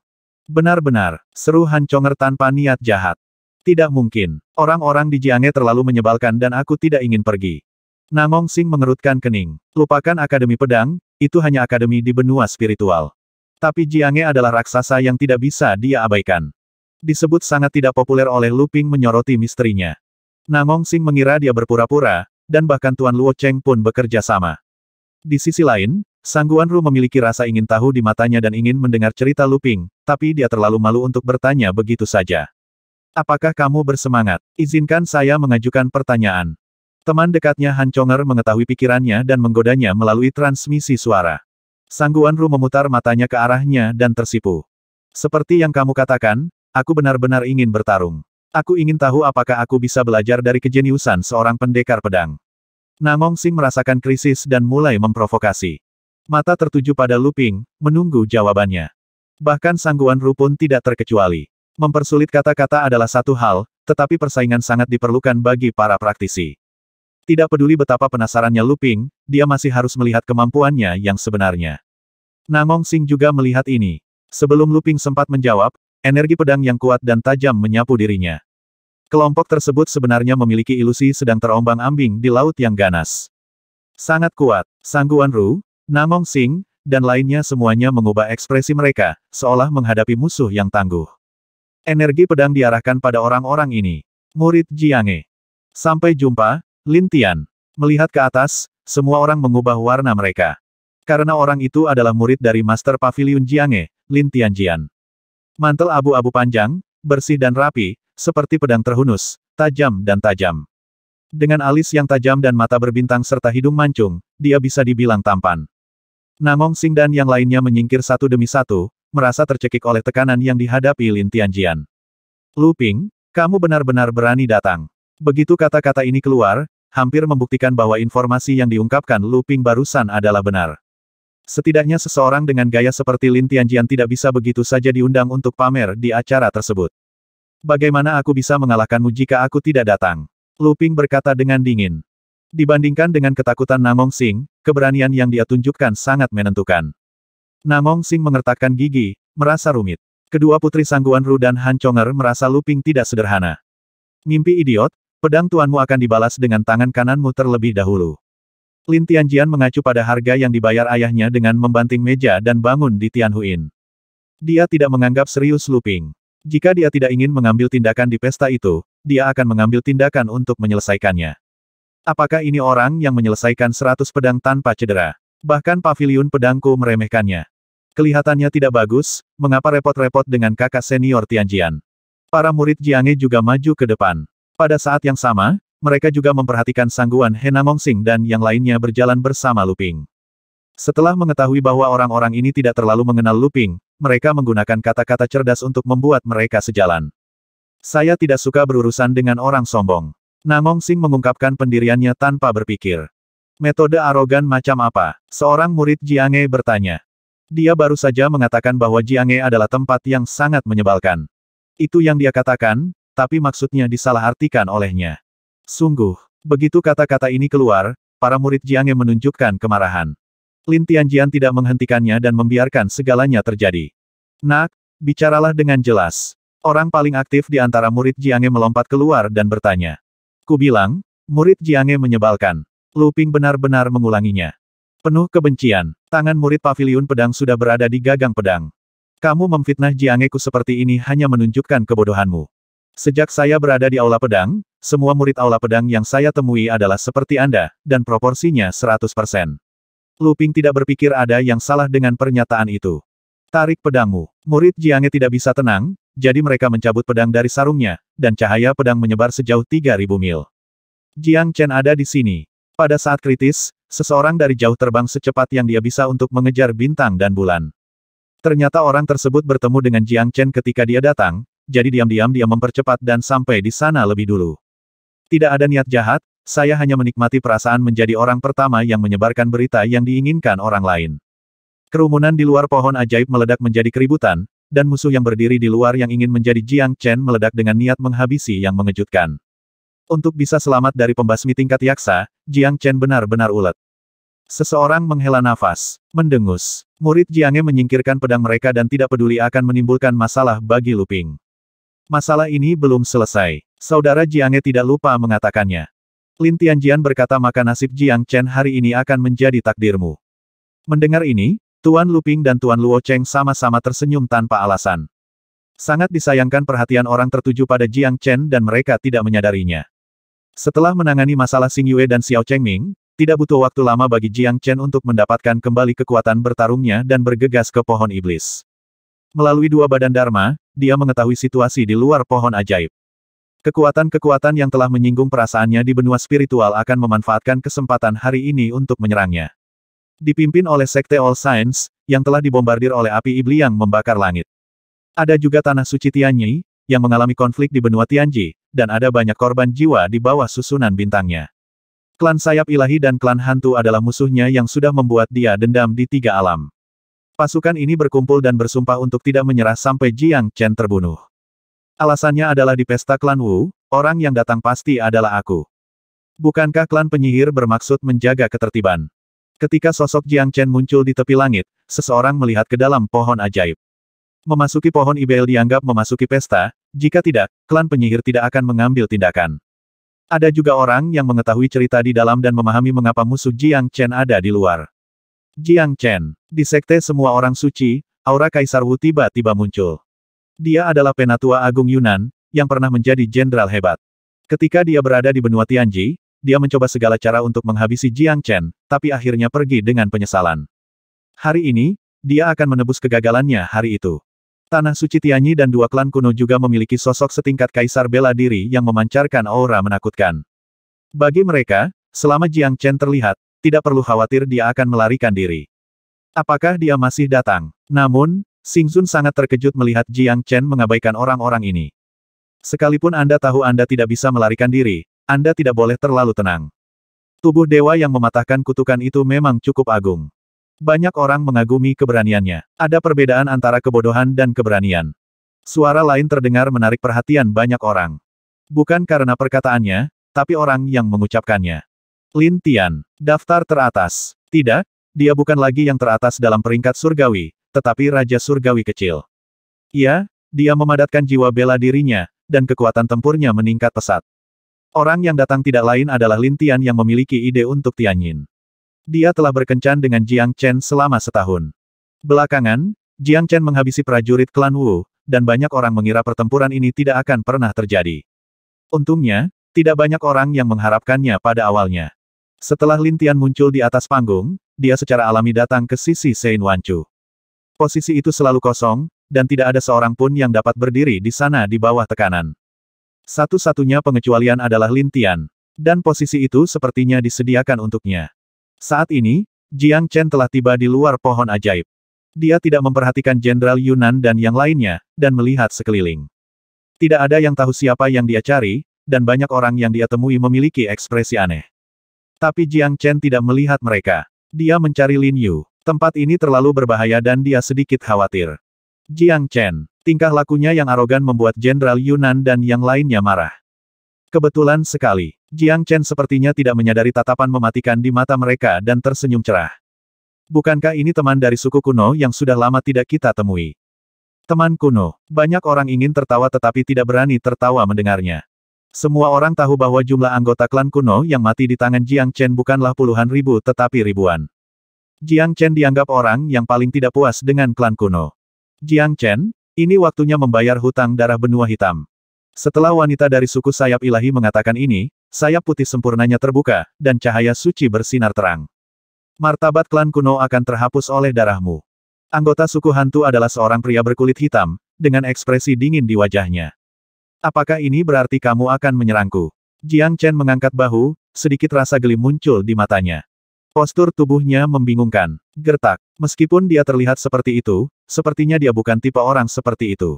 S1: Benar-benar, seru Han Chonger tanpa niat jahat. Tidak mungkin. Orang-orang di Jiange terlalu menyebalkan dan aku tidak ingin pergi. Namong Sing mengerutkan kening. Lupakan Akademi Pedang, itu hanya akademi di benua spiritual. Tapi Jiange adalah raksasa yang tidak bisa dia abaikan. Disebut sangat tidak populer oleh Luping menyoroti misterinya. Namong Sing mengira dia berpura-pura, dan bahkan Tuan Luo Cheng pun bekerja sama. Di sisi lain, Sangguan Ru memiliki rasa ingin tahu di matanya dan ingin mendengar cerita Luping, tapi dia terlalu malu untuk bertanya begitu saja. Apakah kamu bersemangat? Izinkan saya mengajukan pertanyaan. Teman dekatnya Han Chonger mengetahui pikirannya dan menggodanya melalui transmisi suara. Sangguan Ru memutar matanya ke arahnya dan tersipu. Seperti yang kamu katakan, aku benar-benar ingin bertarung. Aku ingin tahu apakah aku bisa belajar dari kejeniusan seorang pendekar pedang. Nangong Sing merasakan krisis dan mulai memprovokasi. Mata tertuju pada Luping, menunggu jawabannya. Bahkan sangguan Ru pun tidak terkecuali. Mempersulit kata-kata adalah satu hal, tetapi persaingan sangat diperlukan bagi para praktisi. Tidak peduli betapa penasarannya Luping, dia masih harus melihat kemampuannya yang sebenarnya. Nangong Sing juga melihat ini. Sebelum Luping sempat menjawab, energi pedang yang kuat dan tajam menyapu dirinya. Kelompok tersebut sebenarnya memiliki ilusi sedang terombang-ambing di laut yang ganas. Sangat kuat, Sangguan Ru, Namong Sing, dan lainnya semuanya mengubah ekspresi mereka, seolah menghadapi musuh yang tangguh. Energi pedang diarahkan pada orang-orang ini. Murid Jiange. Sampai jumpa, Lin Tian. Melihat ke atas, semua orang mengubah warna mereka. Karena orang itu adalah murid dari Master Pavilion Jiange, Lin Tian Jian. Mantel abu-abu panjang, bersih dan rapi, seperti pedang terhunus, tajam dan tajam. Dengan alis yang tajam dan mata berbintang serta hidung mancung, dia bisa dibilang tampan. Namong Sing dan yang lainnya menyingkir satu demi satu, merasa tercekik oleh tekanan yang dihadapi Lin Tianjian. Lu Ping, kamu benar-benar berani datang. Begitu kata-kata ini keluar, hampir membuktikan bahwa informasi yang diungkapkan Lu Ping barusan adalah benar. Setidaknya seseorang dengan gaya seperti Lin Tianjian tidak bisa begitu saja diundang untuk pamer di acara tersebut. Bagaimana aku bisa mengalahkanmu jika aku tidak datang? Lu Ping berkata dengan dingin. Dibandingkan dengan ketakutan Namong Sing, keberanian yang dia tunjukkan sangat menentukan. Namong Sing mengertakkan gigi, merasa rumit. Kedua putri Sangguan Ru dan Han Chonger merasa Luping tidak sederhana. Mimpi idiot, pedang tuanmu akan dibalas dengan tangan kananmu terlebih dahulu. Lin Tianjian mengacu pada harga yang dibayar ayahnya dengan membanting meja dan bangun di Tianhuin. Dia tidak menganggap serius Luping. Jika dia tidak ingin mengambil tindakan di pesta itu, dia akan mengambil tindakan untuk menyelesaikannya. Apakah ini orang yang menyelesaikan seratus pedang tanpa cedera? Bahkan pavilion pedangku meremehkannya. Kelihatannya tidak bagus, mengapa repot-repot dengan kakak senior Tianjian? Para murid Jiange juga maju ke depan. Pada saat yang sama, mereka juga memperhatikan sangguan Henangongsing dan yang lainnya berjalan bersama Luping. Setelah mengetahui bahwa orang-orang ini tidak terlalu mengenal Luping, mereka menggunakan kata-kata cerdas untuk membuat mereka sejalan. Saya tidak suka berurusan dengan orang sombong. Namong Sing mengungkapkan pendiriannya tanpa berpikir. Metode arogan macam apa? Seorang murid Jiange bertanya. Dia baru saja mengatakan bahwa Jiange adalah tempat yang sangat menyebalkan. Itu yang dia katakan, tapi maksudnya disalahartikan olehnya. Sungguh, begitu kata-kata ini keluar, para murid Jiange menunjukkan kemarahan. Lin Tianjian tidak menghentikannya dan membiarkan segalanya terjadi. Nak, bicaralah dengan jelas. Orang paling aktif di antara murid Jiange melompat keluar dan bertanya. Ku bilang, murid Jiange menyebalkan. Lu benar-benar mengulanginya. Penuh kebencian, tangan murid pavilion pedang sudah berada di gagang pedang. Kamu memfitnah Jiangeku seperti ini hanya menunjukkan kebodohanmu. Sejak saya berada di aula pedang, semua murid aula pedang yang saya temui adalah seperti Anda, dan proporsinya 100%. Luping tidak berpikir ada yang salah dengan pernyataan itu. Tarik pedangmu. Murid Jiange tidak bisa tenang, jadi mereka mencabut pedang dari sarungnya, dan cahaya pedang menyebar sejauh 3.000 mil. Jiang Chen ada di sini. Pada saat kritis, seseorang dari jauh terbang secepat yang dia bisa untuk mengejar bintang dan bulan. Ternyata orang tersebut bertemu dengan Jiang Chen ketika dia datang, jadi diam-diam dia mempercepat dan sampai di sana lebih dulu. Tidak ada niat jahat, saya hanya menikmati perasaan menjadi orang pertama yang menyebarkan berita yang diinginkan orang lain. Kerumunan di luar pohon ajaib meledak menjadi keributan, dan musuh yang berdiri di luar yang ingin menjadi Jiang Chen meledak dengan niat menghabisi yang mengejutkan. Untuk bisa selamat dari pembasmi tingkat yaksa, Jiang Chen benar-benar ulet. Seseorang menghela nafas, mendengus. Murid Jiangnya menyingkirkan pedang mereka dan tidak peduli akan menimbulkan masalah bagi Luping. Masalah ini belum selesai. Saudara Jiangnya tidak lupa mengatakannya. Lin Tianjian berkata maka nasib Jiang Chen hari ini akan menjadi takdirmu. Mendengar ini, Tuan Luping dan Tuan Luo Cheng sama-sama tersenyum tanpa alasan. Sangat disayangkan perhatian orang tertuju pada Jiang Chen dan mereka tidak menyadarinya. Setelah menangani masalah Xing Yue dan Xiao Cheng Ming, tidak butuh waktu lama bagi Jiang Chen untuk mendapatkan kembali kekuatan bertarungnya dan bergegas ke pohon iblis. Melalui dua badan Dharma, dia mengetahui situasi di luar pohon ajaib. Kekuatan-kekuatan yang telah menyinggung perasaannya di benua spiritual akan memanfaatkan kesempatan hari ini untuk menyerangnya. Dipimpin oleh Sekte All Science yang telah dibombardir oleh api iblis yang membakar langit. Ada juga Tanah Suci Tianyi, yang mengalami konflik di benua Tianji, dan ada banyak korban jiwa di bawah susunan bintangnya. Klan Sayap Ilahi dan klan Hantu adalah musuhnya yang sudah membuat dia dendam di tiga alam. Pasukan ini berkumpul dan bersumpah untuk tidak menyerah sampai Jiang Chen terbunuh. Alasannya adalah di pesta klan Wu, orang yang datang pasti adalah aku. Bukankah klan penyihir bermaksud menjaga ketertiban? Ketika sosok Jiang Chen muncul di tepi langit, seseorang melihat ke dalam pohon ajaib. Memasuki pohon Ibel dianggap memasuki pesta, jika tidak, klan penyihir tidak akan mengambil tindakan. Ada juga orang yang mengetahui cerita di dalam dan memahami mengapa musuh Jiang Chen ada di luar. Jiang Chen, di sekte semua orang suci, aura Kaisar Wu tiba-tiba muncul. Dia adalah penatua agung Yunan, yang pernah menjadi jenderal hebat. Ketika dia berada di benua Tianji, dia mencoba segala cara untuk menghabisi Jiang Chen, tapi akhirnya pergi dengan penyesalan. Hari ini, dia akan menebus kegagalannya hari itu. Tanah suci Tianyi dan dua klan kuno juga memiliki sosok setingkat kaisar bela diri yang memancarkan aura menakutkan. Bagi mereka, selama Jiang Chen terlihat, tidak perlu khawatir dia akan melarikan diri. Apakah dia masih datang? Namun, Xing Zun sangat terkejut melihat Jiang Chen mengabaikan orang-orang ini. Sekalipun Anda tahu Anda tidak bisa melarikan diri, anda tidak boleh terlalu tenang. Tubuh dewa yang mematahkan kutukan itu memang cukup agung. Banyak orang mengagumi keberaniannya. Ada perbedaan antara kebodohan dan keberanian. Suara lain terdengar menarik perhatian banyak orang. Bukan karena perkataannya, tapi orang yang mengucapkannya. Lin Tian, daftar teratas. Tidak, dia bukan lagi yang teratas dalam peringkat surgawi, tetapi Raja Surgawi kecil. Iya, dia memadatkan jiwa bela dirinya, dan kekuatan tempurnya meningkat pesat. Orang yang datang tidak lain adalah Lintian yang memiliki ide untuk Tianyin. Dia telah berkencan dengan Jiang Chen selama setahun. Belakangan, Jiang Chen menghabisi prajurit klan Wu, dan banyak orang mengira pertempuran ini tidak akan pernah terjadi. Untungnya, tidak banyak orang yang mengharapkannya pada awalnya. Setelah Lintian muncul di atas panggung, dia secara alami datang ke sisi Sein Wanchu. Posisi itu selalu kosong, dan tidak ada seorang pun yang dapat berdiri di sana di bawah tekanan. Satu-satunya pengecualian adalah Lin Tian, dan posisi itu sepertinya disediakan untuknya. Saat ini, Jiang Chen telah tiba di luar pohon ajaib. Dia tidak memperhatikan Jenderal Yunan dan yang lainnya, dan melihat sekeliling. Tidak ada yang tahu siapa yang dia cari, dan banyak orang yang dia temui memiliki ekspresi aneh. Tapi Jiang Chen tidak melihat mereka. Dia mencari Lin Yu. Tempat ini terlalu berbahaya dan dia sedikit khawatir. Jiang Chen, Tingkah lakunya yang arogan membuat Jenderal Yunan dan yang lainnya marah. Kebetulan sekali, Jiang Chen sepertinya tidak menyadari tatapan mematikan di mata mereka dan tersenyum cerah. Bukankah ini teman dari suku kuno yang sudah lama tidak kita temui? Teman kuno, banyak orang ingin tertawa tetapi tidak berani tertawa mendengarnya. Semua orang tahu bahwa jumlah anggota klan kuno yang mati di tangan Jiang Chen bukanlah puluhan ribu tetapi ribuan. Jiang Chen dianggap orang yang paling tidak puas dengan klan kuno. Jiang Chen, ini waktunya membayar hutang darah benua hitam. Setelah wanita dari suku sayap ilahi mengatakan ini, sayap putih sempurnanya terbuka, dan cahaya suci bersinar terang. Martabat klan kuno akan terhapus oleh darahmu. Anggota suku hantu adalah seorang pria berkulit hitam, dengan ekspresi dingin di wajahnya. Apakah ini berarti kamu akan menyerangku? Jiang Chen mengangkat bahu, sedikit rasa geli muncul di matanya. Postur tubuhnya membingungkan. Gertak. Meskipun dia terlihat seperti itu, sepertinya dia bukan tipe orang seperti itu.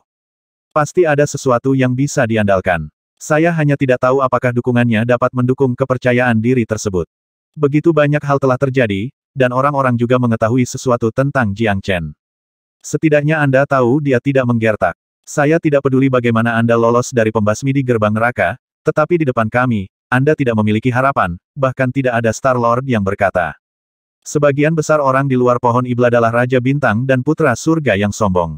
S1: Pasti ada sesuatu yang bisa diandalkan. Saya hanya tidak tahu apakah dukungannya dapat mendukung kepercayaan diri tersebut. Begitu banyak hal telah terjadi, dan orang-orang juga mengetahui sesuatu tentang Jiang Chen. Setidaknya Anda tahu dia tidak menggertak. Saya tidak peduli bagaimana Anda lolos dari pembasmi di gerbang neraka, tetapi di depan kami, anda tidak memiliki harapan, bahkan tidak ada Star-Lord yang berkata. Sebagian besar orang di luar pohon ibl adalah Raja Bintang dan Putra Surga yang sombong.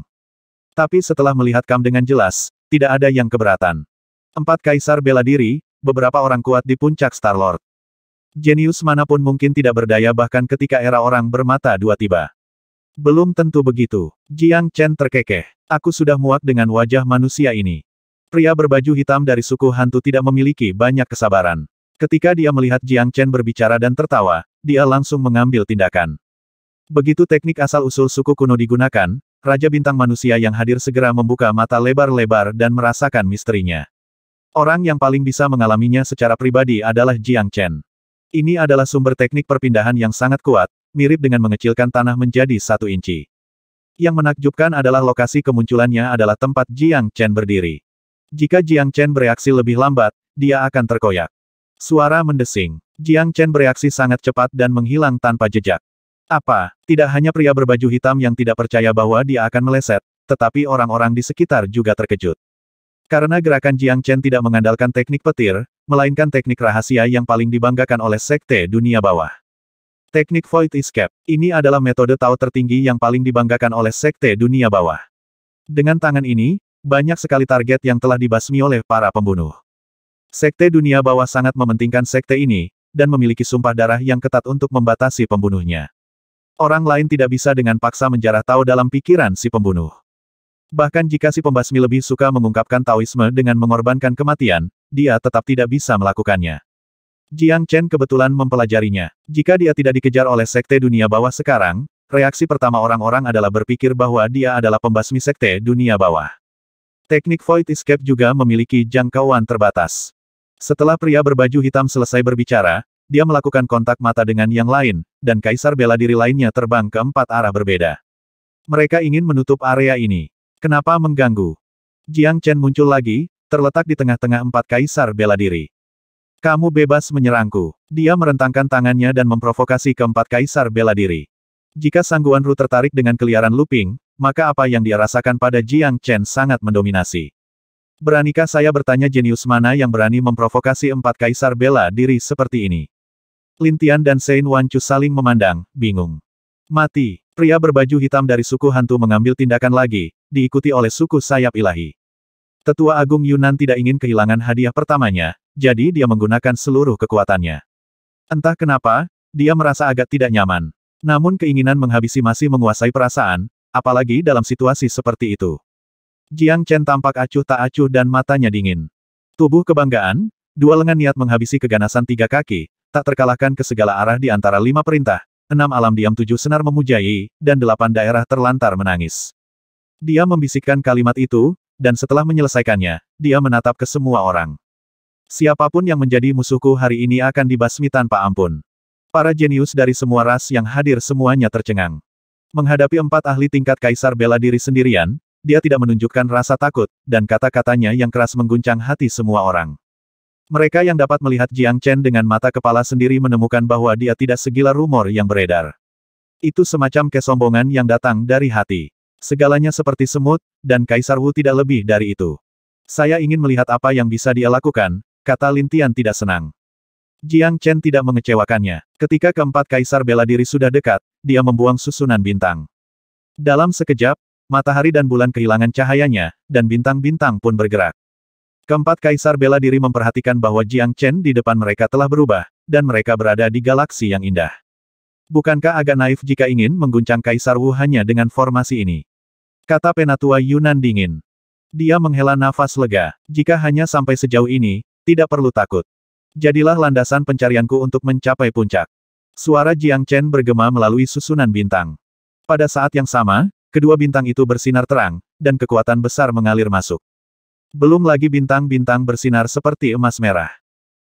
S1: Tapi setelah melihat Kam dengan jelas, tidak ada yang keberatan. Empat kaisar bela diri, beberapa orang kuat di puncak Star-Lord. Jenius manapun mungkin tidak berdaya bahkan ketika era orang bermata dua tiba. Belum tentu begitu. Jiang Chen terkekeh. Aku sudah muak dengan wajah manusia ini. Pria berbaju hitam dari suku hantu tidak memiliki banyak kesabaran. Ketika dia melihat Jiang Chen berbicara dan tertawa, dia langsung mengambil tindakan. Begitu teknik asal-usul suku kuno digunakan, Raja Bintang Manusia yang hadir segera membuka mata lebar-lebar dan merasakan misterinya. Orang yang paling bisa mengalaminya secara pribadi adalah Jiang Chen. Ini adalah sumber teknik perpindahan yang sangat kuat, mirip dengan mengecilkan tanah menjadi satu inci. Yang menakjubkan adalah lokasi kemunculannya adalah tempat Jiang Chen berdiri. Jika Jiang Chen bereaksi lebih lambat, dia akan terkoyak. Suara mendesing. Jiang Chen bereaksi sangat cepat dan menghilang tanpa jejak. Apa, tidak hanya pria berbaju hitam yang tidak percaya bahwa dia akan meleset, tetapi orang-orang di sekitar juga terkejut. Karena gerakan Jiang Chen tidak mengandalkan teknik petir, melainkan teknik rahasia yang paling dibanggakan oleh sekte dunia bawah. Teknik Void Escape, ini adalah metode tahu tertinggi yang paling dibanggakan oleh sekte dunia bawah. Dengan tangan ini, banyak sekali target yang telah dibasmi oleh para pembunuh. Sekte dunia bawah sangat mementingkan sekte ini, dan memiliki sumpah darah yang ketat untuk membatasi pembunuhnya. Orang lain tidak bisa dengan paksa menjarah tahu dalam pikiran si pembunuh. Bahkan jika si pembasmi lebih suka mengungkapkan Taoisme dengan mengorbankan kematian, dia tetap tidak bisa melakukannya. Jiang Chen kebetulan mempelajarinya. Jika dia tidak dikejar oleh sekte dunia bawah sekarang, reaksi pertama orang-orang adalah berpikir bahwa dia adalah pembasmi sekte dunia bawah. Teknik Void Escape juga memiliki jangkauan terbatas. Setelah pria berbaju hitam selesai berbicara, dia melakukan kontak mata dengan yang lain, dan kaisar bela diri lainnya terbang ke empat arah berbeda. Mereka ingin menutup area ini. Kenapa mengganggu? Jiang Chen muncul lagi, terletak di tengah-tengah empat kaisar bela diri. Kamu bebas menyerangku. Dia merentangkan tangannya dan memprovokasi keempat kaisar bela diri. Jika Sangguan Ru tertarik dengan keliaran Luping, maka apa yang dia rasakan pada Jiang Chen sangat mendominasi. Beranikah saya bertanya jenius mana yang berani memprovokasi empat kaisar bela diri seperti ini? Lintian dan Sein Wancu saling memandang, bingung. Mati, pria berbaju hitam dari suku hantu mengambil tindakan lagi, diikuti oleh suku sayap ilahi. Tetua Agung Yunan tidak ingin kehilangan hadiah pertamanya, jadi dia menggunakan seluruh kekuatannya. Entah kenapa, dia merasa agak tidak nyaman. Namun keinginan menghabisi masih menguasai perasaan, Apalagi dalam situasi seperti itu. Jiang Chen tampak acuh tak acuh dan matanya dingin. Tubuh kebanggaan, dua lengan niat menghabisi keganasan tiga kaki, tak terkalahkan ke segala arah di antara lima perintah, enam alam diam tujuh senar memujai, dan delapan daerah terlantar menangis. Dia membisikkan kalimat itu, dan setelah menyelesaikannya, dia menatap ke semua orang. Siapapun yang menjadi musuhku hari ini akan dibasmi tanpa ampun. Para jenius dari semua ras yang hadir semuanya tercengang. Menghadapi empat ahli tingkat kaisar bela diri sendirian, dia tidak menunjukkan rasa takut, dan kata-katanya yang keras mengguncang hati semua orang. Mereka yang dapat melihat Jiang Chen dengan mata kepala sendiri menemukan bahwa dia tidak segila rumor yang beredar. Itu semacam kesombongan yang datang dari hati. Segalanya seperti semut, dan Kaisar Wu tidak lebih dari itu. Saya ingin melihat apa yang bisa dia lakukan, kata Lintian tidak senang. Jiang Chen tidak mengecewakannya. Ketika keempat kaisar bela diri sudah dekat, dia membuang susunan bintang. Dalam sekejap, matahari dan bulan kehilangan cahayanya, dan bintang-bintang pun bergerak. Keempat kaisar bela diri memperhatikan bahwa Jiang Chen di depan mereka telah berubah, dan mereka berada di galaksi yang indah. Bukankah agak naif jika ingin mengguncang Kaisar Wu hanya dengan formasi ini? Kata penatua Yunan dingin. Dia menghela nafas lega. Jika hanya sampai sejauh ini, tidak perlu takut. Jadilah landasan pencarianku untuk mencapai puncak. Suara Jiang Chen bergema melalui susunan bintang. Pada saat yang sama, kedua bintang itu bersinar terang, dan kekuatan besar mengalir masuk. Belum lagi bintang-bintang bersinar seperti emas merah.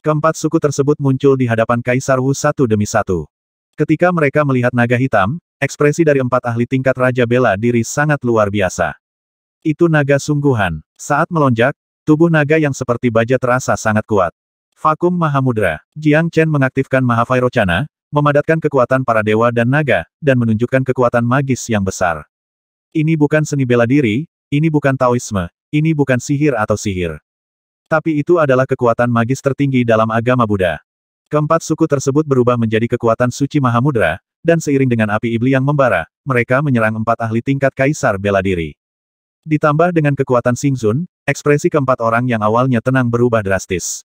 S1: Keempat suku tersebut muncul di hadapan Kaisar Wu satu demi satu. Ketika mereka melihat naga hitam, ekspresi dari empat ahli tingkat Raja Bela diri sangat luar biasa. Itu naga sungguhan. Saat melonjak, tubuh naga yang seperti baja terasa sangat kuat. Vakum Mahamudra. Jiang Chen mengaktifkan Mahavairochana, memadatkan kekuatan para dewa dan naga, dan menunjukkan kekuatan magis yang besar. Ini bukan seni bela diri, ini bukan Taoisme, ini bukan sihir atau sihir. Tapi itu adalah kekuatan magis tertinggi dalam agama Buddha. Keempat suku tersebut berubah menjadi kekuatan suci Mahamudra, dan seiring dengan api iblis yang membara, mereka menyerang empat ahli tingkat kaisar bela diri. Ditambah dengan kekuatan Singzun, ekspresi keempat orang yang awalnya tenang berubah drastis.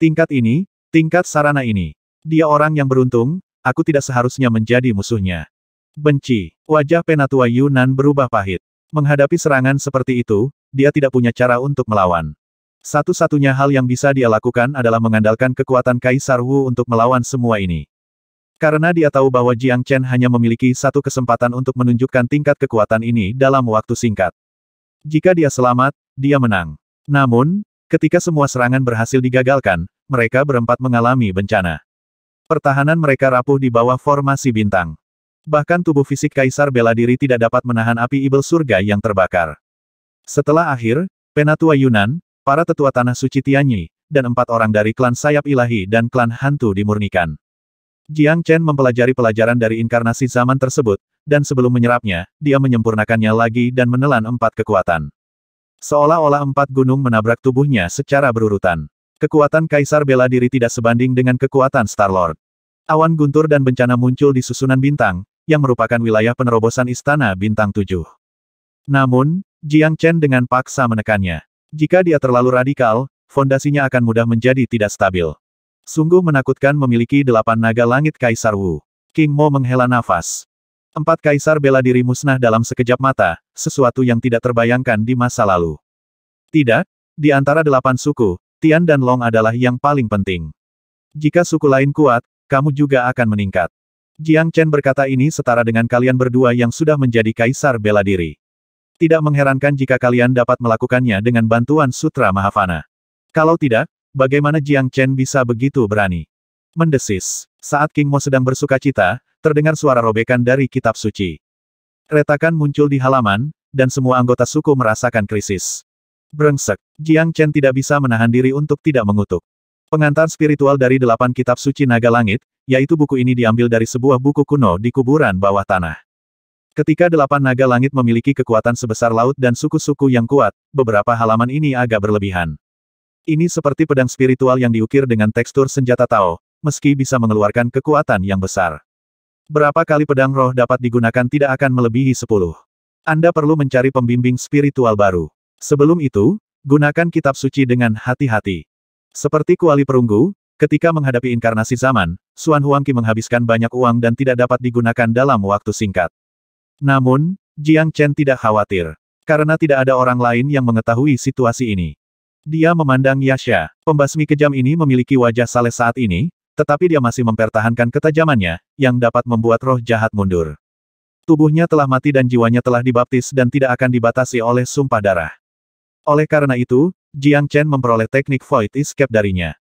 S1: Tingkat ini, tingkat sarana ini. Dia orang yang beruntung, aku tidak seharusnya menjadi musuhnya. Benci. Wajah penatua Yunan berubah pahit. Menghadapi serangan seperti itu, dia tidak punya cara untuk melawan. Satu-satunya hal yang bisa dia lakukan adalah mengandalkan kekuatan Kaisar Wu untuk melawan semua ini. Karena dia tahu bahwa Jiang Chen hanya memiliki satu kesempatan untuk menunjukkan tingkat kekuatan ini dalam waktu singkat. Jika dia selamat, dia menang. Namun, Ketika semua serangan berhasil digagalkan, mereka berempat mengalami bencana. Pertahanan mereka rapuh di bawah formasi bintang. Bahkan tubuh fisik Kaisar bela diri tidak dapat menahan api ibel surga yang terbakar. Setelah akhir, Penatua Yunan, para tetua Tanah Suci Tianyi, dan empat orang dari klan Sayap Ilahi dan klan Hantu dimurnikan. Jiang Chen mempelajari pelajaran dari inkarnasi zaman tersebut, dan sebelum menyerapnya, dia menyempurnakannya lagi dan menelan empat kekuatan. Seolah-olah empat gunung menabrak tubuhnya secara berurutan. Kekuatan Kaisar bela diri tidak sebanding dengan kekuatan Star-Lord. Awan guntur dan bencana muncul di susunan bintang, yang merupakan wilayah penerobosan istana bintang tujuh. Namun, Jiang Chen dengan paksa menekannya. Jika dia terlalu radikal, fondasinya akan mudah menjadi tidak stabil. Sungguh menakutkan memiliki delapan naga langit Kaisar Wu. King Mo menghela nafas. Empat kaisar bela diri musnah dalam sekejap mata, sesuatu yang tidak terbayangkan di masa lalu. Tidak, di antara delapan suku, Tian dan Long adalah yang paling penting. Jika suku lain kuat, kamu juga akan meningkat. Jiang Chen berkata ini setara dengan kalian berdua yang sudah menjadi kaisar bela diri. Tidak mengherankan jika kalian dapat melakukannya dengan bantuan Sutra Mahavana. Kalau tidak, bagaimana Jiang Chen bisa begitu berani? Mendesis. Saat King Mo sedang bersuka cita, terdengar suara robekan dari kitab suci. Retakan muncul di halaman, dan semua anggota suku merasakan krisis. Brengsek, Jiang Chen tidak bisa menahan diri untuk tidak mengutuk. Pengantar spiritual dari delapan kitab suci naga langit, yaitu buku ini diambil dari sebuah buku kuno di kuburan bawah tanah. Ketika delapan naga langit memiliki kekuatan sebesar laut dan suku-suku yang kuat, beberapa halaman ini agak berlebihan. Ini seperti pedang spiritual yang diukir dengan tekstur senjata Tao, meski bisa mengeluarkan kekuatan yang besar. Berapa kali pedang roh dapat digunakan tidak akan melebihi sepuluh. Anda perlu mencari pembimbing spiritual baru. Sebelum itu, gunakan kitab suci dengan hati-hati. Seperti kuali perunggu, ketika menghadapi inkarnasi zaman, Suan Huangqi menghabiskan banyak uang dan tidak dapat digunakan dalam waktu singkat. Namun, Jiang Chen tidak khawatir. Karena tidak ada orang lain yang mengetahui situasi ini. Dia memandang Yasha. Pembasmi kejam ini memiliki wajah saleh saat ini, tetapi dia masih mempertahankan ketajamannya, yang dapat membuat roh jahat mundur. Tubuhnya telah mati dan jiwanya telah dibaptis dan tidak akan dibatasi oleh sumpah darah. Oleh karena itu, Jiang Chen memperoleh teknik Void Escape darinya.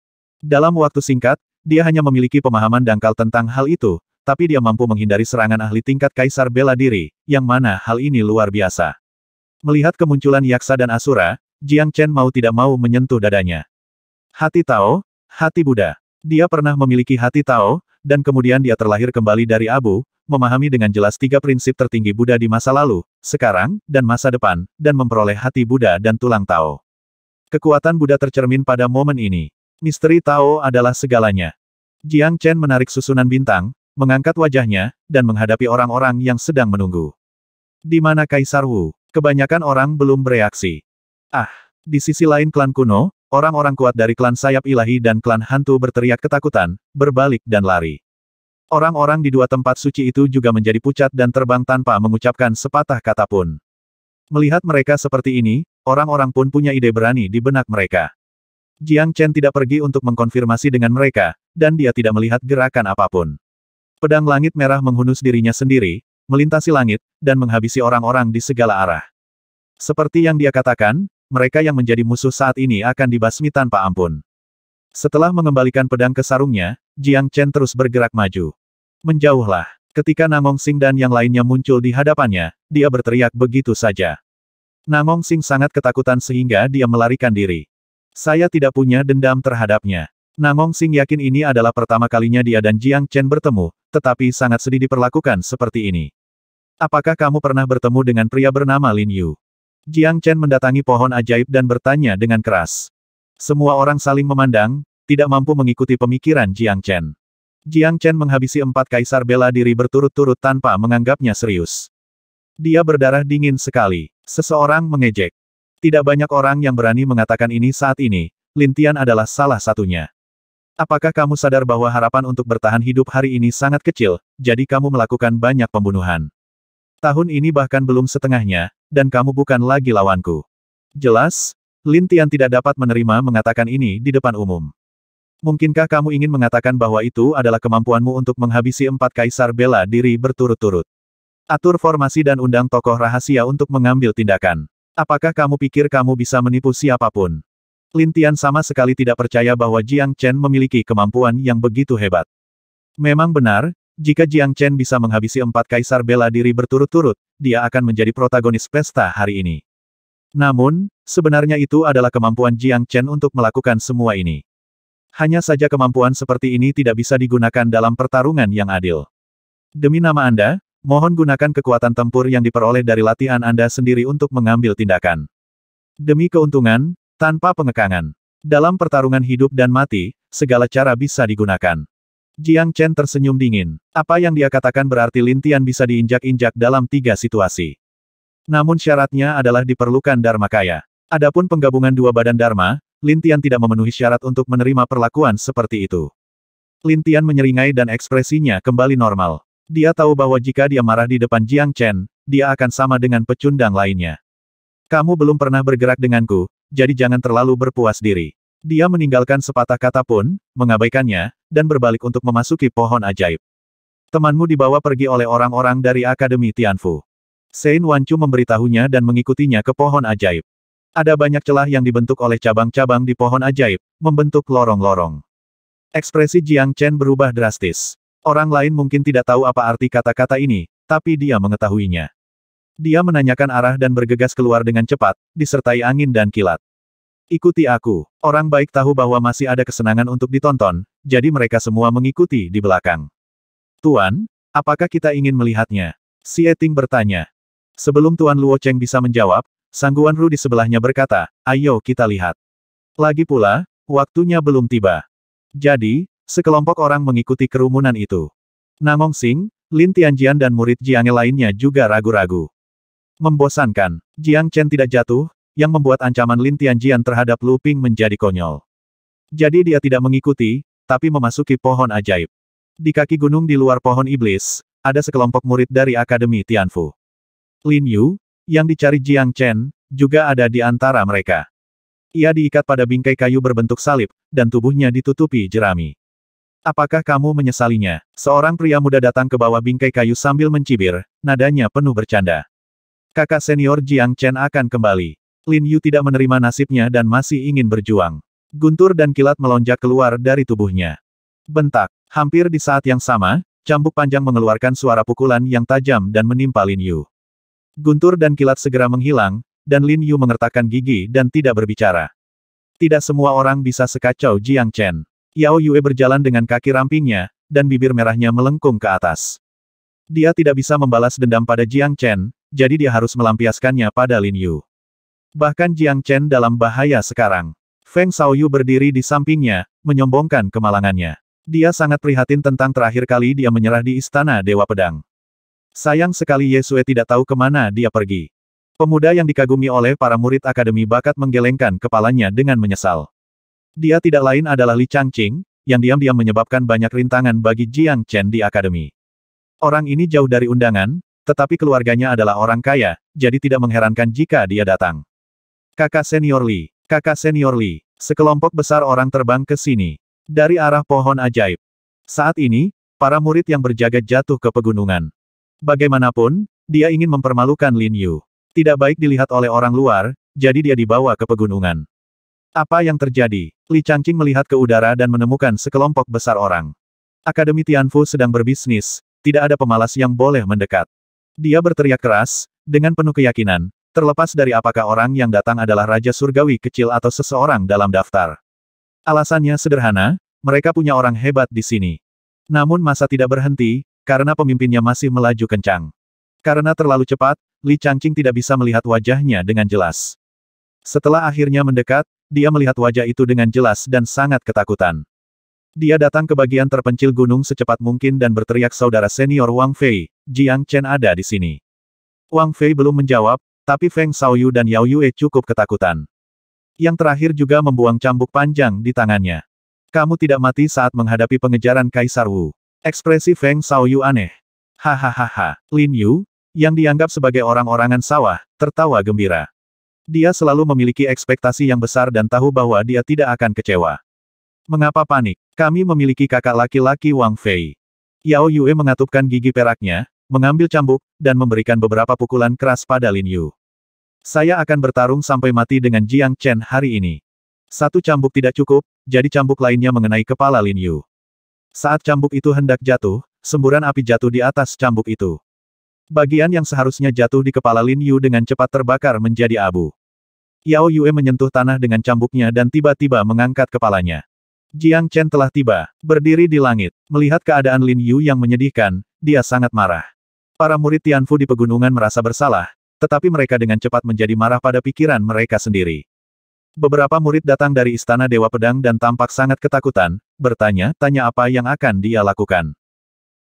S1: Dalam waktu singkat, dia hanya memiliki pemahaman dangkal tentang hal itu, tapi dia mampu menghindari serangan ahli tingkat Kaisar Bela Diri, yang mana hal ini luar biasa. Melihat kemunculan Yaksa dan Asura, Jiang Chen mau tidak mau menyentuh dadanya. Hati Tao, hati Buddha. Dia pernah memiliki hati Tao, dan kemudian dia terlahir kembali dari abu, memahami dengan jelas tiga prinsip tertinggi Buddha di masa lalu, sekarang, dan masa depan, dan memperoleh hati Buddha dan tulang Tao. Kekuatan Buddha tercermin pada momen ini. Misteri Tao adalah segalanya. Jiang Chen menarik susunan bintang, mengangkat wajahnya, dan menghadapi orang-orang yang sedang menunggu. Di mana Kaisar Wu? Kebanyakan orang belum bereaksi. Ah, di sisi lain klan kuno, Orang-orang kuat dari klan sayap ilahi dan klan hantu berteriak ketakutan, berbalik dan lari. Orang-orang di dua tempat suci itu juga menjadi pucat dan terbang tanpa mengucapkan sepatah kata pun. Melihat mereka seperti ini, orang-orang pun punya ide berani di benak mereka. Jiang Chen tidak pergi untuk mengkonfirmasi dengan mereka, dan dia tidak melihat gerakan apapun. Pedang langit merah menghunus dirinya sendiri, melintasi langit, dan menghabisi orang-orang di segala arah. Seperti yang dia katakan, mereka yang menjadi musuh saat ini akan dibasmi tanpa ampun. Setelah mengembalikan pedang ke sarungnya, Jiang Chen terus bergerak maju. Menjauhlah. Ketika Nangong Sing dan yang lainnya muncul di hadapannya, dia berteriak begitu saja. Nangong Sing sangat ketakutan sehingga dia melarikan diri. Saya tidak punya dendam terhadapnya. Nangong Sing yakin ini adalah pertama kalinya dia dan Jiang Chen bertemu, tetapi sangat sedih diperlakukan seperti ini. Apakah kamu pernah bertemu dengan pria bernama Lin Yu? Jiang Chen mendatangi pohon ajaib dan bertanya dengan keras. Semua orang saling memandang, tidak mampu mengikuti pemikiran Jiang Chen. Jiang Chen menghabisi empat kaisar bela diri berturut-turut tanpa menganggapnya serius. Dia berdarah dingin sekali. Seseorang mengejek. Tidak banyak orang yang berani mengatakan ini saat ini, Lintian adalah salah satunya. Apakah kamu sadar bahwa harapan untuk bertahan hidup hari ini sangat kecil, jadi kamu melakukan banyak pembunuhan? Tahun ini bahkan belum setengahnya, dan kamu bukan lagi lawanku. Jelas, Lin Tian tidak dapat menerima mengatakan ini di depan umum. Mungkinkah kamu ingin mengatakan bahwa itu adalah kemampuanmu untuk menghabisi empat kaisar bela diri berturut-turut? Atur formasi dan undang tokoh rahasia untuk mengambil tindakan. Apakah kamu pikir kamu bisa menipu siapapun? Lin Tian sama sekali tidak percaya bahwa Jiang Chen memiliki kemampuan yang begitu hebat. Memang benar, jika Jiang Chen bisa menghabisi empat kaisar bela diri berturut-turut, dia akan menjadi protagonis pesta hari ini. Namun, sebenarnya itu adalah kemampuan Jiang Chen untuk melakukan semua ini. Hanya saja kemampuan seperti ini tidak bisa digunakan dalam pertarungan yang adil. Demi nama Anda, mohon gunakan kekuatan tempur yang diperoleh dari latihan Anda sendiri untuk mengambil tindakan. Demi keuntungan, tanpa pengekangan. Dalam pertarungan hidup dan mati, segala cara bisa digunakan. Jiang Chen tersenyum dingin. Apa yang dia katakan berarti Lintian bisa diinjak-injak dalam tiga situasi. Namun syaratnya adalah diperlukan Dharma Kaya. Adapun penggabungan dua badan Dharma, Lintian tidak memenuhi syarat untuk menerima perlakuan seperti itu. Lintian menyeringai dan ekspresinya kembali normal. Dia tahu bahwa jika dia marah di depan Jiang Chen, dia akan sama dengan pecundang lainnya. Kamu belum pernah bergerak denganku, jadi jangan terlalu berpuas diri. Dia meninggalkan sepatah kata pun, mengabaikannya, dan berbalik untuk memasuki pohon ajaib. Temanmu dibawa pergi oleh orang-orang dari Akademi Tianfu. Sein Wanchu memberitahunya dan mengikutinya ke pohon ajaib. Ada banyak celah yang dibentuk oleh cabang-cabang di pohon ajaib, membentuk lorong-lorong. Ekspresi Jiang Chen berubah drastis. Orang lain mungkin tidak tahu apa arti kata-kata ini, tapi dia mengetahuinya. Dia menanyakan arah dan bergegas keluar dengan cepat, disertai angin dan kilat. Ikuti aku. Orang baik tahu bahwa masih ada kesenangan untuk ditonton, jadi mereka semua mengikuti di belakang. Tuan, apakah kita ingin melihatnya? Sieting bertanya. Sebelum Tuan Luo Cheng bisa menjawab, Sangguan Ru di sebelahnya berkata, ayo kita lihat. Lagi pula, waktunya belum tiba. Jadi, sekelompok orang mengikuti kerumunan itu. Nangong Sing, Lin Tianjian dan murid Jiang lainnya juga ragu-ragu. Membosankan, Jiang Chen tidak jatuh, yang membuat ancaman Lin Tianjian terhadap Lu Ping menjadi konyol. Jadi dia tidak mengikuti, tapi memasuki pohon ajaib. Di kaki gunung di luar pohon iblis, ada sekelompok murid dari Akademi Tianfu. Lin Yu, yang dicari Jiang Chen, juga ada di antara mereka. Ia diikat pada bingkai kayu berbentuk salib, dan tubuhnya ditutupi jerami. Apakah kamu menyesalinya? Seorang pria muda datang ke bawah bingkai kayu sambil mencibir, nadanya penuh bercanda. Kakak senior Jiang Chen akan kembali. Lin Yu tidak menerima nasibnya dan masih ingin berjuang. Guntur dan kilat melonjak keluar dari tubuhnya. Bentak, hampir di saat yang sama, cambuk panjang mengeluarkan suara pukulan yang tajam dan menimpa Lin Yu. Guntur dan kilat segera menghilang, dan Lin Yu mengertakkan gigi dan tidak berbicara. Tidak semua orang bisa sekacau Jiang Chen. Yao Yue berjalan dengan kaki rampingnya, dan bibir merahnya melengkung ke atas. Dia tidak bisa membalas dendam pada Jiang Chen, jadi dia harus melampiaskannya pada Lin Yu. Bahkan Jiang Chen dalam bahaya sekarang. Feng Shaoyu berdiri di sampingnya, menyombongkan kemalangannya. Dia sangat prihatin tentang terakhir kali dia menyerah di Istana Dewa Pedang. Sayang sekali Yesue tidak tahu kemana dia pergi. Pemuda yang dikagumi oleh para murid Akademi Bakat menggelengkan kepalanya dengan menyesal. Dia tidak lain adalah Li Changqing, yang diam-diam menyebabkan banyak rintangan bagi Jiang Chen di Akademi. Orang ini jauh dari undangan, tetapi keluarganya adalah orang kaya, jadi tidak mengherankan jika dia datang. Kakak senior Li, kakak senior Li, sekelompok besar orang terbang ke sini. Dari arah pohon ajaib. Saat ini, para murid yang berjaga jatuh ke pegunungan. Bagaimanapun, dia ingin mempermalukan Lin Yu. Tidak baik dilihat oleh orang luar, jadi dia dibawa ke pegunungan. Apa yang terjadi? Li Changqing melihat ke udara dan menemukan sekelompok besar orang. Akademi Tianfu sedang berbisnis, tidak ada pemalas yang boleh mendekat. Dia berteriak keras, dengan penuh keyakinan, Terlepas dari apakah orang yang datang adalah Raja Surgawi kecil atau seseorang dalam daftar. Alasannya sederhana, mereka punya orang hebat di sini. Namun masa tidak berhenti, karena pemimpinnya masih melaju kencang. Karena terlalu cepat, Li Changqing tidak bisa melihat wajahnya dengan jelas. Setelah akhirnya mendekat, dia melihat wajah itu dengan jelas dan sangat ketakutan. Dia datang ke bagian terpencil gunung secepat mungkin dan berteriak saudara senior Wang Fei, Jiang Chen ada di sini. Wang Fei belum menjawab, tapi Feng Shaoyu dan Yao Yue cukup ketakutan. Yang terakhir juga membuang cambuk panjang di tangannya. Kamu tidak mati saat menghadapi pengejaran Kaisar Wu. Ekspresi Feng Shaoyu aneh. Hahaha, Lin Yu, yang dianggap sebagai orang-orangan sawah, tertawa gembira. Dia selalu memiliki ekspektasi yang besar dan tahu bahwa dia tidak akan kecewa. Mengapa panik? Kami memiliki kakak laki-laki Wang Fei. Yao Yue mengatupkan gigi peraknya, mengambil cambuk, dan memberikan beberapa pukulan keras pada Lin Yu. Saya akan bertarung sampai mati dengan Jiang Chen hari ini. Satu cambuk tidak cukup, jadi cambuk lainnya mengenai kepala Lin Yu. Saat cambuk itu hendak jatuh, semburan api jatuh di atas cambuk itu. Bagian yang seharusnya jatuh di kepala Lin Yu dengan cepat terbakar menjadi abu. Yao Yue menyentuh tanah dengan cambuknya dan tiba-tiba mengangkat kepalanya. Jiang Chen telah tiba, berdiri di langit. Melihat keadaan Lin Yu yang menyedihkan, dia sangat marah. Para murid Tianfu di pegunungan merasa bersalah, tetapi mereka dengan cepat menjadi marah pada pikiran mereka sendiri. Beberapa murid datang dari Istana Dewa Pedang dan tampak sangat ketakutan, bertanya-tanya apa yang akan dia lakukan.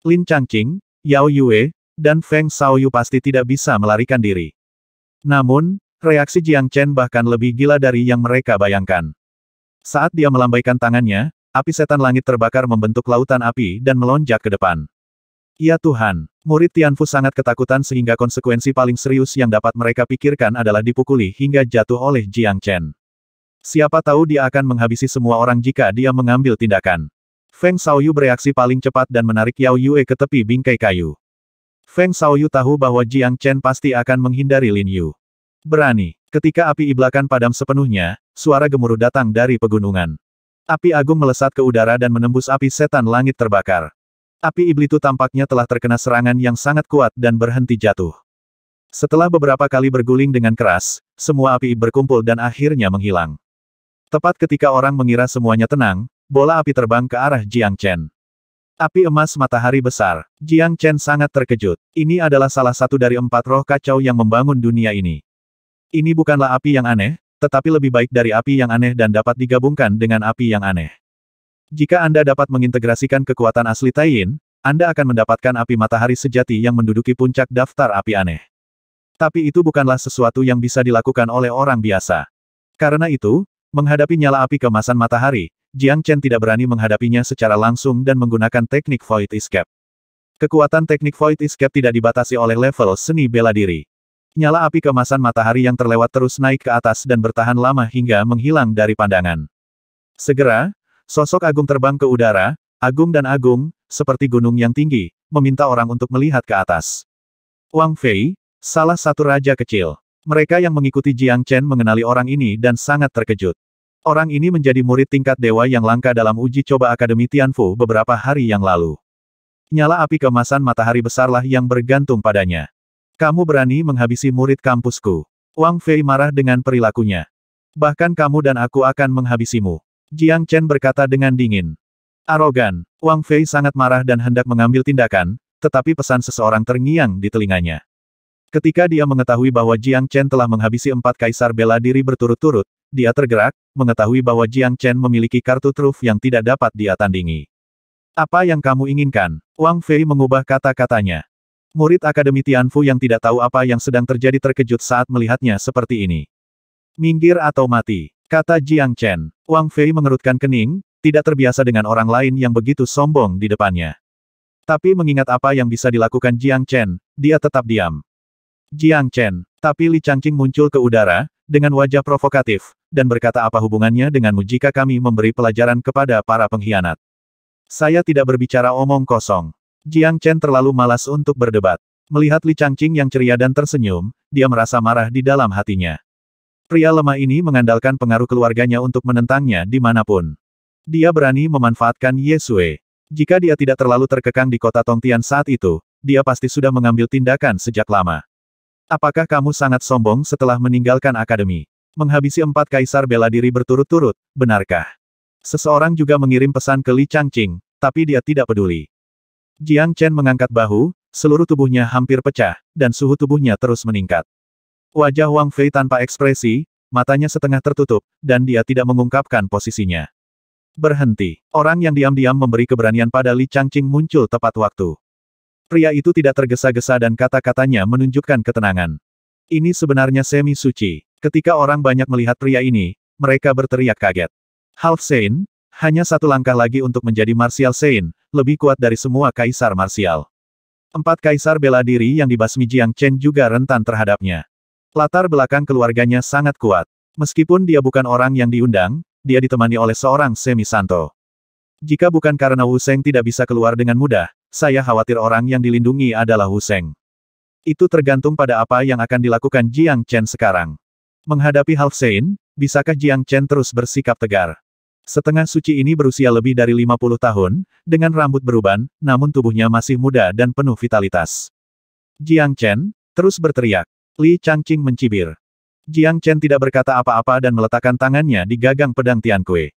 S1: Lin Changqing, Yao Yue, dan Feng Shaoyu pasti tidak bisa melarikan diri. Namun, reaksi Jiang Chen bahkan lebih gila dari yang mereka bayangkan. Saat dia melambaikan tangannya, api setan langit terbakar membentuk lautan api dan melonjak ke depan. Ya Tuhan, murid Tianfu sangat ketakutan sehingga konsekuensi paling serius yang dapat mereka pikirkan adalah dipukuli hingga jatuh oleh Jiang Chen. Siapa tahu dia akan menghabisi semua orang jika dia mengambil tindakan. Feng Shaoyu bereaksi paling cepat dan menarik Yao Yue ke tepi bingkai kayu. Feng Shaoyu tahu bahwa Jiang Chen pasti akan menghindari Lin Yu. Berani. Ketika api iblakan padam sepenuhnya, suara gemuruh datang dari pegunungan. Api agung melesat ke udara dan menembus api setan langit terbakar. Api Iblitu tampaknya telah terkena serangan yang sangat kuat dan berhenti jatuh. Setelah beberapa kali berguling dengan keras, semua api berkumpul dan akhirnya menghilang. Tepat ketika orang mengira semuanya tenang, bola api terbang ke arah Jiang Chen. Api emas matahari besar, Jiang Chen sangat terkejut. Ini adalah salah satu dari empat roh kacau yang membangun dunia ini. Ini bukanlah api yang aneh, tetapi lebih baik dari api yang aneh dan dapat digabungkan dengan api yang aneh. Jika Anda dapat mengintegrasikan kekuatan asli Taiyin, Anda akan mendapatkan api matahari sejati yang menduduki puncak daftar api aneh. Tapi itu bukanlah sesuatu yang bisa dilakukan oleh orang biasa. Karena itu, menghadapi nyala api kemasan matahari, Jiang Chen tidak berani menghadapinya secara langsung dan menggunakan teknik Void Escape. Kekuatan teknik Void Escape tidak dibatasi oleh level seni bela diri. Nyala api kemasan matahari yang terlewat terus naik ke atas dan bertahan lama hingga menghilang dari pandangan. Segera, Sosok Agung terbang ke udara, Agung dan Agung, seperti gunung yang tinggi, meminta orang untuk melihat ke atas. Wang Fei, salah satu raja kecil. Mereka yang mengikuti Jiang Chen mengenali orang ini dan sangat terkejut. Orang ini menjadi murid tingkat dewa yang langka dalam uji coba Akademi Tianfu beberapa hari yang lalu. Nyala api kemasan matahari besarlah yang bergantung padanya. Kamu berani menghabisi murid kampusku. Wang Fei marah dengan perilakunya. Bahkan kamu dan aku akan menghabisimu. Jiang Chen berkata dengan dingin. Arogan, Wang Fei sangat marah dan hendak mengambil tindakan, tetapi pesan seseorang terngiang di telinganya. Ketika dia mengetahui bahwa Jiang Chen telah menghabisi empat kaisar bela diri berturut-turut, dia tergerak, mengetahui bahwa Jiang Chen memiliki kartu truf yang tidak dapat dia tandingi. Apa yang kamu inginkan? Wang Fei mengubah kata-katanya. Murid Akademi Tianfu yang tidak tahu apa yang sedang terjadi terkejut saat melihatnya seperti ini. Minggir atau mati. Kata Jiang Chen. Wang Fei mengerutkan kening, tidak terbiasa dengan orang lain yang begitu sombong di depannya. Tapi mengingat apa yang bisa dilakukan Jiang Chen, dia tetap diam. Jiang Chen, tapi Li Changqing muncul ke udara, dengan wajah provokatif, dan berkata apa hubungannya denganmu jika kami memberi pelajaran kepada para pengkhianat. Saya tidak berbicara omong kosong. Jiang Chen terlalu malas untuk berdebat. Melihat Li Changqing yang ceria dan tersenyum, dia merasa marah di dalam hatinya. Pria lemah ini mengandalkan pengaruh keluarganya untuk menentangnya dimanapun. Dia berani memanfaatkan Yesue. Jika dia tidak terlalu terkekang di kota Tongtian saat itu, dia pasti sudah mengambil tindakan sejak lama. Apakah kamu sangat sombong setelah meninggalkan akademi? Menghabisi empat kaisar bela diri berturut-turut, benarkah? Seseorang juga mengirim pesan ke Li Changqing, tapi dia tidak peduli. Jiang Chen mengangkat bahu, seluruh tubuhnya hampir pecah, dan suhu tubuhnya terus meningkat. Wajah Wang Fei tanpa ekspresi, matanya setengah tertutup, dan dia tidak mengungkapkan posisinya. Berhenti. Orang yang diam-diam memberi keberanian pada Li Changqing muncul tepat waktu. Pria itu tidak tergesa-gesa dan kata-katanya menunjukkan ketenangan. Ini sebenarnya semi suci. Ketika orang banyak melihat pria ini, mereka berteriak kaget. Half Sein, hanya satu langkah lagi untuk menjadi Martial Sein, lebih kuat dari semua kaisar Martial. Empat kaisar bela diri yang dibasmi Jiang Chen juga rentan terhadapnya. Latar belakang keluarganya sangat kuat. Meskipun dia bukan orang yang diundang, dia ditemani oleh seorang semi santo. Jika bukan karena Wu Seng tidak bisa keluar dengan mudah, saya khawatir orang yang dilindungi adalah Wu Seng. Itu tergantung pada apa yang akan dilakukan Jiang Chen sekarang. Menghadapi Half Sein, bisakah Jiang Chen terus bersikap tegar? Setengah suci ini berusia lebih dari 50 tahun, dengan rambut beruban, namun tubuhnya masih muda dan penuh vitalitas. Jiang Chen, terus berteriak, Li Changqing mencibir. Jiang Chen tidak berkata apa-apa dan meletakkan tangannya di gagang pedang Tian Kui.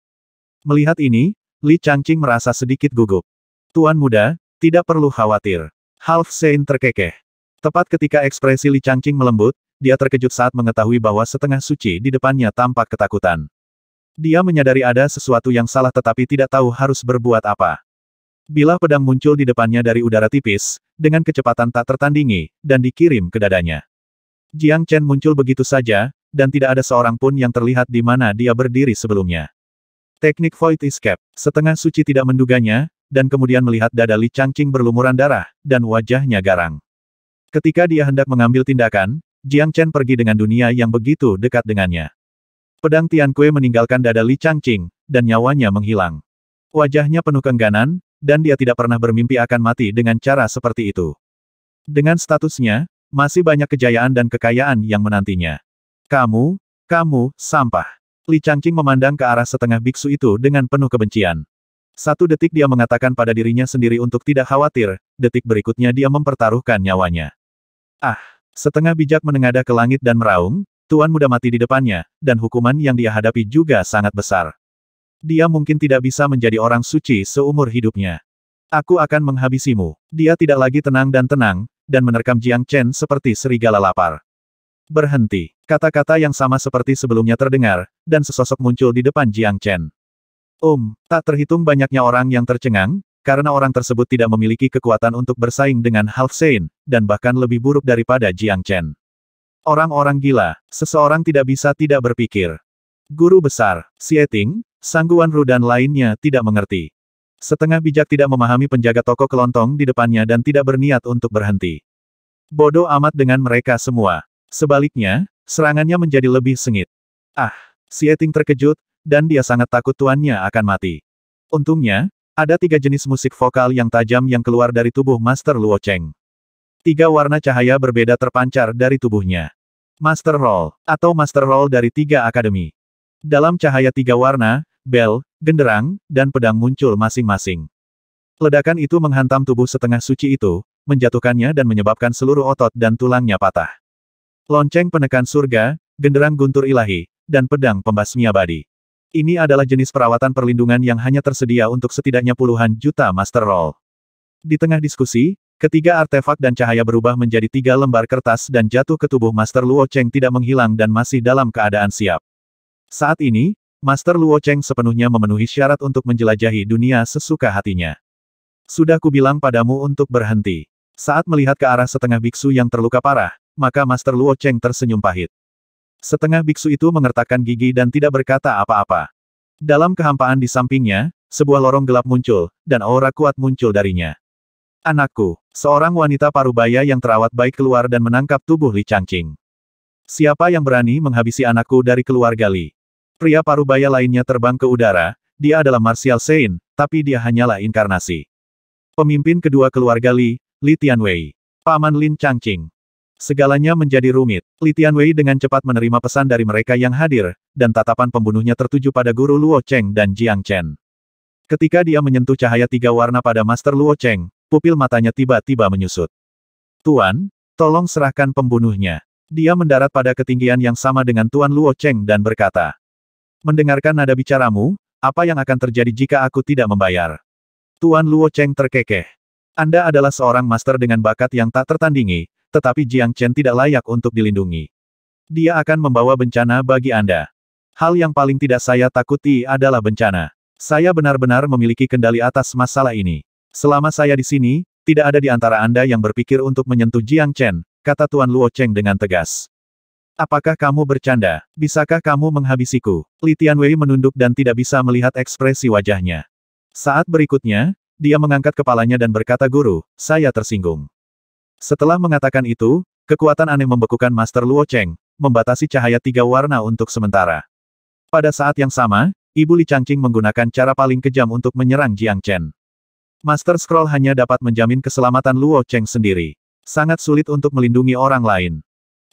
S1: Melihat ini, Li Changqing merasa sedikit gugup. Tuan muda, tidak perlu khawatir. Half Saint terkekeh. Tepat ketika ekspresi Li Changqing melembut, dia terkejut saat mengetahui bahwa setengah suci di depannya tampak ketakutan. Dia menyadari ada sesuatu yang salah tetapi tidak tahu harus berbuat apa. Bila pedang muncul di depannya dari udara tipis, dengan kecepatan tak tertandingi, dan dikirim ke dadanya. Jiang Chen muncul begitu saja, dan tidak ada seorang pun yang terlihat di mana dia berdiri sebelumnya. Teknik Void Escape, setengah suci tidak menduganya, dan kemudian melihat dada Li Changqing berlumuran darah, dan wajahnya garang. Ketika dia hendak mengambil tindakan, Jiang Chen pergi dengan dunia yang begitu dekat dengannya. Pedang Tian Kue meninggalkan dada Li Changqing, dan nyawanya menghilang. Wajahnya penuh kengganan, dan dia tidak pernah bermimpi akan mati dengan cara seperti itu. Dengan statusnya, masih banyak kejayaan dan kekayaan yang menantinya. Kamu, kamu, sampah. Li Changqing memandang ke arah setengah biksu itu dengan penuh kebencian. Satu detik dia mengatakan pada dirinya sendiri untuk tidak khawatir, detik berikutnya dia mempertaruhkan nyawanya. Ah, setengah bijak menengadah ke langit dan meraung, Tuan muda mati di depannya, dan hukuman yang dia hadapi juga sangat besar. Dia mungkin tidak bisa menjadi orang suci seumur hidupnya. Aku akan menghabisimu. Dia tidak lagi tenang dan tenang, dan menerkam Jiang Chen seperti serigala lapar. Berhenti. Kata-kata yang sama seperti sebelumnya terdengar, dan sesosok muncul di depan Jiang Chen. Um, tak terhitung banyaknya orang yang tercengang, karena orang tersebut tidak memiliki kekuatan untuk bersaing dengan Half Sein, dan bahkan lebih buruk daripada Jiang Chen. Orang-orang gila, seseorang tidak bisa tidak berpikir. Guru besar, Sieting, Sangguan Ru dan lainnya tidak mengerti. Setengah bijak tidak memahami penjaga toko kelontong di depannya dan tidak berniat untuk berhenti. Bodoh amat dengan mereka semua. Sebaliknya, serangannya menjadi lebih sengit. Ah, Sieting terkejut, dan dia sangat takut tuannya akan mati. Untungnya, ada tiga jenis musik vokal yang tajam yang keluar dari tubuh Master Luo Cheng. Tiga warna cahaya berbeda terpancar dari tubuhnya. Master Roll, atau Master Roll dari tiga akademi. Dalam cahaya tiga warna, Bell genderang, dan pedang muncul masing-masing. Ledakan itu menghantam tubuh setengah suci itu, menjatuhkannya dan menyebabkan seluruh otot dan tulangnya patah. Lonceng penekan surga, genderang guntur ilahi, dan pedang pembasmi abadi. Ini adalah jenis perawatan perlindungan yang hanya tersedia untuk setidaknya puluhan juta Master Roll. Di tengah diskusi, ketiga artefak dan cahaya berubah menjadi tiga lembar kertas dan jatuh ke tubuh Master Luo Cheng tidak menghilang dan masih dalam keadaan siap. Saat ini, Master Luo Cheng sepenuhnya memenuhi syarat untuk menjelajahi dunia sesuka hatinya. Sudah kubilang padamu untuk berhenti. Saat melihat ke arah setengah biksu yang terluka parah, maka Master Luo Cheng tersenyum pahit. Setengah biksu itu mengertakkan gigi dan tidak berkata apa-apa. Dalam kehampaan di sampingnya, sebuah lorong gelap muncul, dan aura kuat muncul darinya. Anakku, seorang wanita parubaya yang terawat baik keluar dan menangkap tubuh Li Changqing. Siapa yang berani menghabisi anakku dari keluarga Li? Pria paruh baya lainnya terbang ke udara, dia adalah Martial Sein, tapi dia hanyalah inkarnasi. Pemimpin kedua keluarga Li, Li Tianwei. Paman Lin Changqing. Segalanya menjadi rumit. Li Tianwei dengan cepat menerima pesan dari mereka yang hadir, dan tatapan pembunuhnya tertuju pada guru Luo Cheng dan Jiang Chen. Ketika dia menyentuh cahaya tiga warna pada Master Luo Cheng, pupil matanya tiba-tiba menyusut. Tuan, tolong serahkan pembunuhnya. Dia mendarat pada ketinggian yang sama dengan Tuan Luo Cheng dan berkata, Mendengarkan nada bicaramu, apa yang akan terjadi jika aku tidak membayar? Tuan Luo Cheng terkekeh. Anda adalah seorang master dengan bakat yang tak tertandingi, tetapi Jiang Chen tidak layak untuk dilindungi. Dia akan membawa bencana bagi Anda. Hal yang paling tidak saya takuti adalah bencana. Saya benar-benar memiliki kendali atas masalah ini. Selama saya di sini, tidak ada di antara Anda yang berpikir untuk menyentuh Jiang Chen, kata Tuan Luo Cheng dengan tegas. Apakah kamu bercanda? Bisakah kamu menghabisiku? Li Tianwei menunduk dan tidak bisa melihat ekspresi wajahnya. Saat berikutnya, dia mengangkat kepalanya dan berkata guru, saya tersinggung. Setelah mengatakan itu, kekuatan aneh membekukan Master Luo Cheng, membatasi cahaya tiga warna untuk sementara. Pada saat yang sama, Ibu Li Changqing menggunakan cara paling kejam untuk menyerang Jiang Chen. Master Scroll hanya dapat menjamin keselamatan Luo Cheng sendiri. Sangat sulit untuk melindungi orang lain.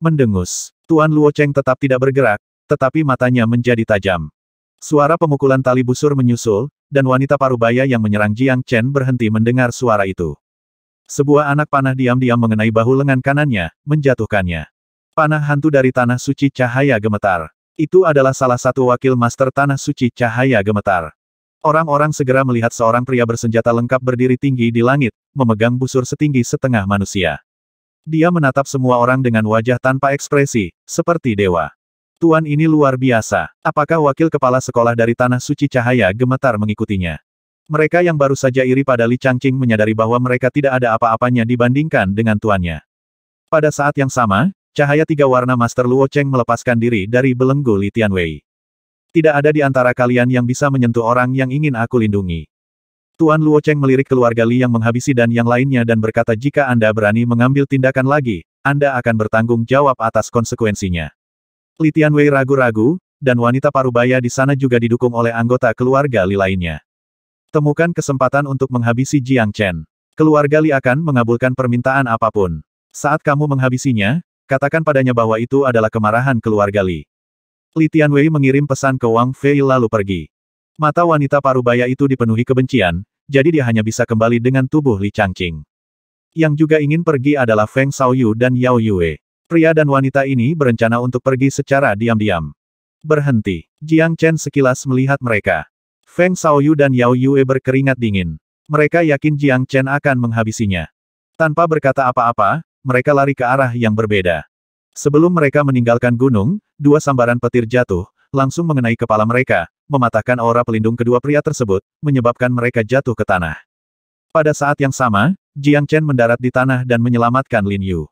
S1: Mendengus. Tuan Luo Cheng tetap tidak bergerak, tetapi matanya menjadi tajam. Suara pemukulan tali busur menyusul, dan wanita parubaya yang menyerang Jiang Chen berhenti mendengar suara itu. Sebuah anak panah diam-diam mengenai bahu lengan kanannya, menjatuhkannya. Panah hantu dari Tanah Suci Cahaya Gemetar. Itu adalah salah satu wakil master Tanah Suci Cahaya Gemetar. Orang-orang segera melihat seorang pria bersenjata lengkap berdiri tinggi di langit, memegang busur setinggi setengah manusia. Dia menatap semua orang dengan wajah tanpa ekspresi, seperti dewa. Tuan ini luar biasa. Apakah wakil kepala sekolah dari Tanah Suci Cahaya gemetar mengikutinya? Mereka yang baru saja iri pada Li Changqing menyadari bahwa mereka tidak ada apa-apanya dibandingkan dengan tuannya. Pada saat yang sama, cahaya tiga warna Master Luo Cheng melepaskan diri dari belenggu Li Tianwei. Tidak ada di antara kalian yang bisa menyentuh orang yang ingin aku lindungi. Tuan Luo Cheng melirik keluarga Li yang menghabisi dan yang lainnya dan berkata jika Anda berani mengambil tindakan lagi, Anda akan bertanggung jawab atas konsekuensinya. Li Tianwei ragu-ragu, dan wanita parubaya di sana juga didukung oleh anggota keluarga Li lainnya. Temukan kesempatan untuk menghabisi Jiang Chen. Keluarga Li akan mengabulkan permintaan apapun. Saat kamu menghabisinya, katakan padanya bahwa itu adalah kemarahan keluarga Li. Li Tianwei mengirim pesan ke Wang Fei lalu pergi. Mata wanita parubaya itu dipenuhi kebencian, jadi dia hanya bisa kembali dengan tubuh Li Changqing. Yang juga ingin pergi adalah Feng Shaoyu dan Yao Yue. Pria dan wanita ini berencana untuk pergi secara diam-diam. Berhenti. Jiang Chen sekilas melihat mereka. Feng Shaoyu dan Yao Yue berkeringat dingin. Mereka yakin Jiang Chen akan menghabisinya. Tanpa berkata apa-apa, mereka lari ke arah yang berbeda. Sebelum mereka meninggalkan gunung, dua sambaran petir jatuh, langsung mengenai kepala mereka, mematahkan aura pelindung kedua pria tersebut, menyebabkan mereka jatuh ke tanah. Pada saat yang sama, Jiang Chen mendarat di tanah dan menyelamatkan Lin Yu.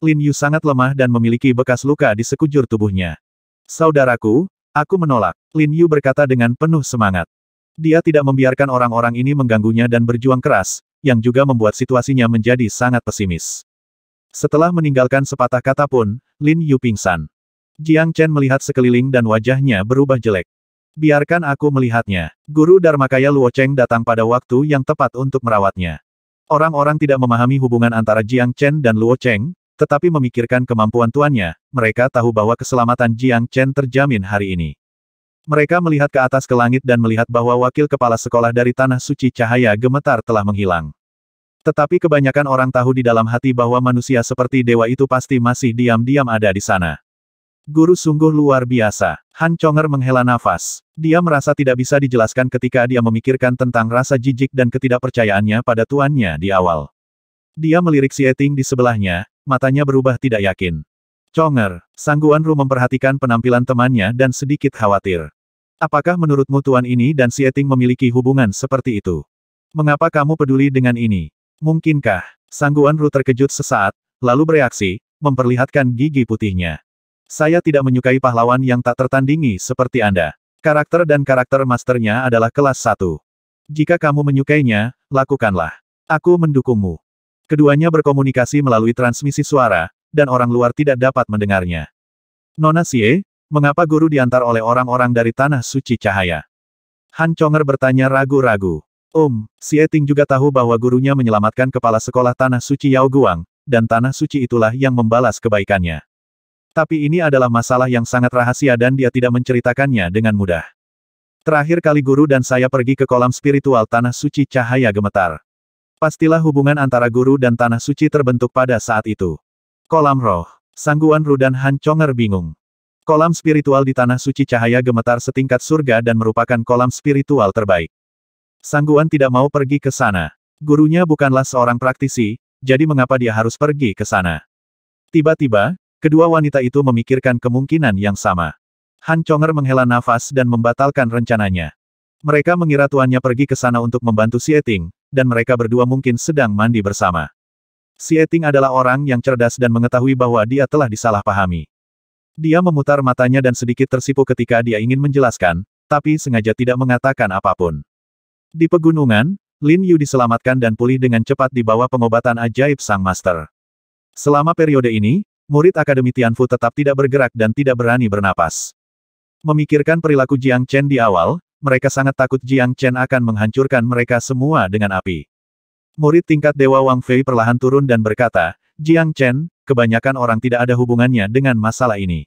S1: Lin Yu sangat lemah dan memiliki bekas luka di sekujur tubuhnya. Saudaraku, aku menolak, Lin Yu berkata dengan penuh semangat. Dia tidak membiarkan orang-orang ini mengganggunya dan berjuang keras, yang juga membuat situasinya menjadi sangat pesimis. Setelah meninggalkan sepatah kata pun, Lin Yu pingsan. Jiang Chen melihat sekeliling dan wajahnya berubah jelek. Biarkan aku melihatnya. Guru Dharmakaya Luo Cheng datang pada waktu yang tepat untuk merawatnya. Orang-orang tidak memahami hubungan antara Jiang Chen dan Luo Cheng, tetapi memikirkan kemampuan tuannya, mereka tahu bahwa keselamatan Jiang Chen terjamin hari ini. Mereka melihat ke atas ke langit dan melihat bahwa wakil kepala sekolah dari Tanah Suci Cahaya Gemetar telah menghilang. Tetapi kebanyakan orang tahu di dalam hati bahwa manusia seperti dewa itu pasti masih diam-diam ada di sana. Guru sungguh luar biasa. Han Chonger menghela nafas. Dia merasa tidak bisa dijelaskan ketika dia memikirkan tentang rasa jijik dan ketidakpercayaannya pada tuannya di awal. Dia melirik si Sieting di sebelahnya, matanya berubah tidak yakin. Chonger, Sangguan Ru memperhatikan penampilan temannya dan sedikit khawatir. Apakah menurutmu tuan ini dan si Sieting memiliki hubungan seperti itu? Mengapa kamu peduli dengan ini? Mungkinkah? Sangguan Ru terkejut sesaat, lalu bereaksi, memperlihatkan gigi putihnya. Saya tidak menyukai pahlawan yang tak tertandingi seperti Anda. Karakter dan karakter masternya adalah kelas satu. Jika kamu menyukainya, lakukanlah. Aku mendukungmu. Keduanya berkomunikasi melalui transmisi suara, dan orang luar tidak dapat mendengarnya. Nona Xie, mengapa guru diantar oleh orang-orang dari Tanah Suci Cahaya? Han Chonger bertanya ragu-ragu. Om, um, Xie Ting juga tahu bahwa gurunya menyelamatkan kepala sekolah Tanah Suci Yao Guang, dan Tanah Suci itulah yang membalas kebaikannya. Tapi ini adalah masalah yang sangat rahasia dan dia tidak menceritakannya dengan mudah. Terakhir kali guru dan saya pergi ke kolam spiritual Tanah Suci Cahaya Gemetar. Pastilah hubungan antara guru dan Tanah Suci terbentuk pada saat itu. Kolam roh. Sangguan Rudan Han Chonger bingung. Kolam spiritual di Tanah Suci Cahaya Gemetar setingkat surga dan merupakan kolam spiritual terbaik. Sangguan tidak mau pergi ke sana. Gurunya bukanlah seorang praktisi, jadi mengapa dia harus pergi ke sana? Tiba-tiba, Kedua wanita itu memikirkan kemungkinan yang sama. Han Chonger menghela nafas dan membatalkan rencananya. Mereka mengira tuannya pergi ke sana untuk membantu Sieting, dan mereka berdua mungkin sedang mandi bersama. Sieting adalah orang yang cerdas dan mengetahui bahwa dia telah disalahpahami. Dia memutar matanya dan sedikit tersipu ketika dia ingin menjelaskan, tapi sengaja tidak mengatakan apapun. Di pegunungan, Lin Yu diselamatkan dan pulih dengan cepat di bawah pengobatan ajaib Sang Master. Selama periode ini, Murid Akademi Tianfu tetap tidak bergerak dan tidak berani bernapas. Memikirkan perilaku Jiang Chen di awal, mereka sangat takut Jiang Chen akan menghancurkan mereka semua dengan api. Murid tingkat Dewa Wang Fei perlahan turun dan berkata, Jiang Chen, kebanyakan orang tidak ada hubungannya dengan masalah ini.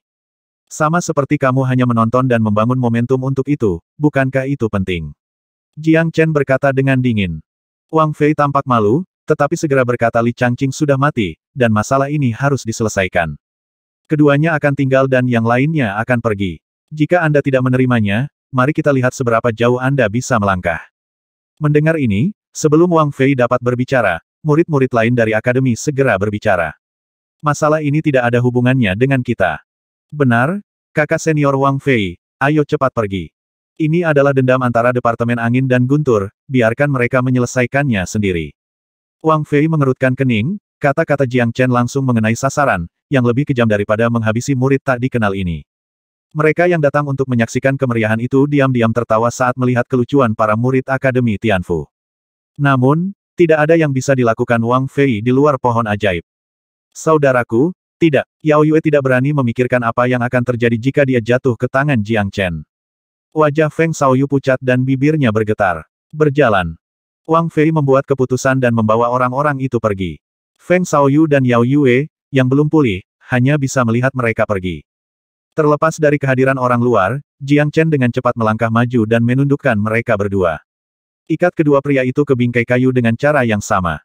S1: Sama seperti kamu hanya menonton dan membangun momentum untuk itu, bukankah itu penting? Jiang Chen berkata dengan dingin. Wang Fei tampak malu, tetapi segera berkata Li Changqing sudah mati, dan masalah ini harus diselesaikan. Keduanya akan tinggal dan yang lainnya akan pergi. Jika Anda tidak menerimanya, mari kita lihat seberapa jauh Anda bisa melangkah. Mendengar ini, sebelum Wang Fei dapat berbicara, murid-murid lain dari akademi segera berbicara. Masalah ini tidak ada hubungannya dengan kita. Benar, kakak senior Wang Fei, ayo cepat pergi. Ini adalah dendam antara Departemen Angin dan Guntur, biarkan mereka menyelesaikannya sendiri. Wang Fei mengerutkan kening, kata-kata Jiang Chen langsung mengenai sasaran, yang lebih kejam daripada menghabisi murid tak dikenal ini. Mereka yang datang untuk menyaksikan kemeriahan itu diam-diam tertawa saat melihat kelucuan para murid Akademi Tianfu. Namun, tidak ada yang bisa dilakukan Wang Fei di luar pohon ajaib. Saudaraku, tidak, Yao Yue tidak berani memikirkan apa yang akan terjadi jika dia jatuh ke tangan Jiang Chen. Wajah Feng Xiaoyu pucat dan bibirnya bergetar. Berjalan, Wang Fei membuat keputusan dan membawa orang-orang itu pergi. Feng Shaoyu dan Yao Yue, yang belum pulih, hanya bisa melihat mereka pergi. Terlepas dari kehadiran orang luar, Jiang Chen dengan cepat melangkah maju dan menundukkan mereka berdua. Ikat kedua pria itu ke bingkai kayu dengan cara yang sama.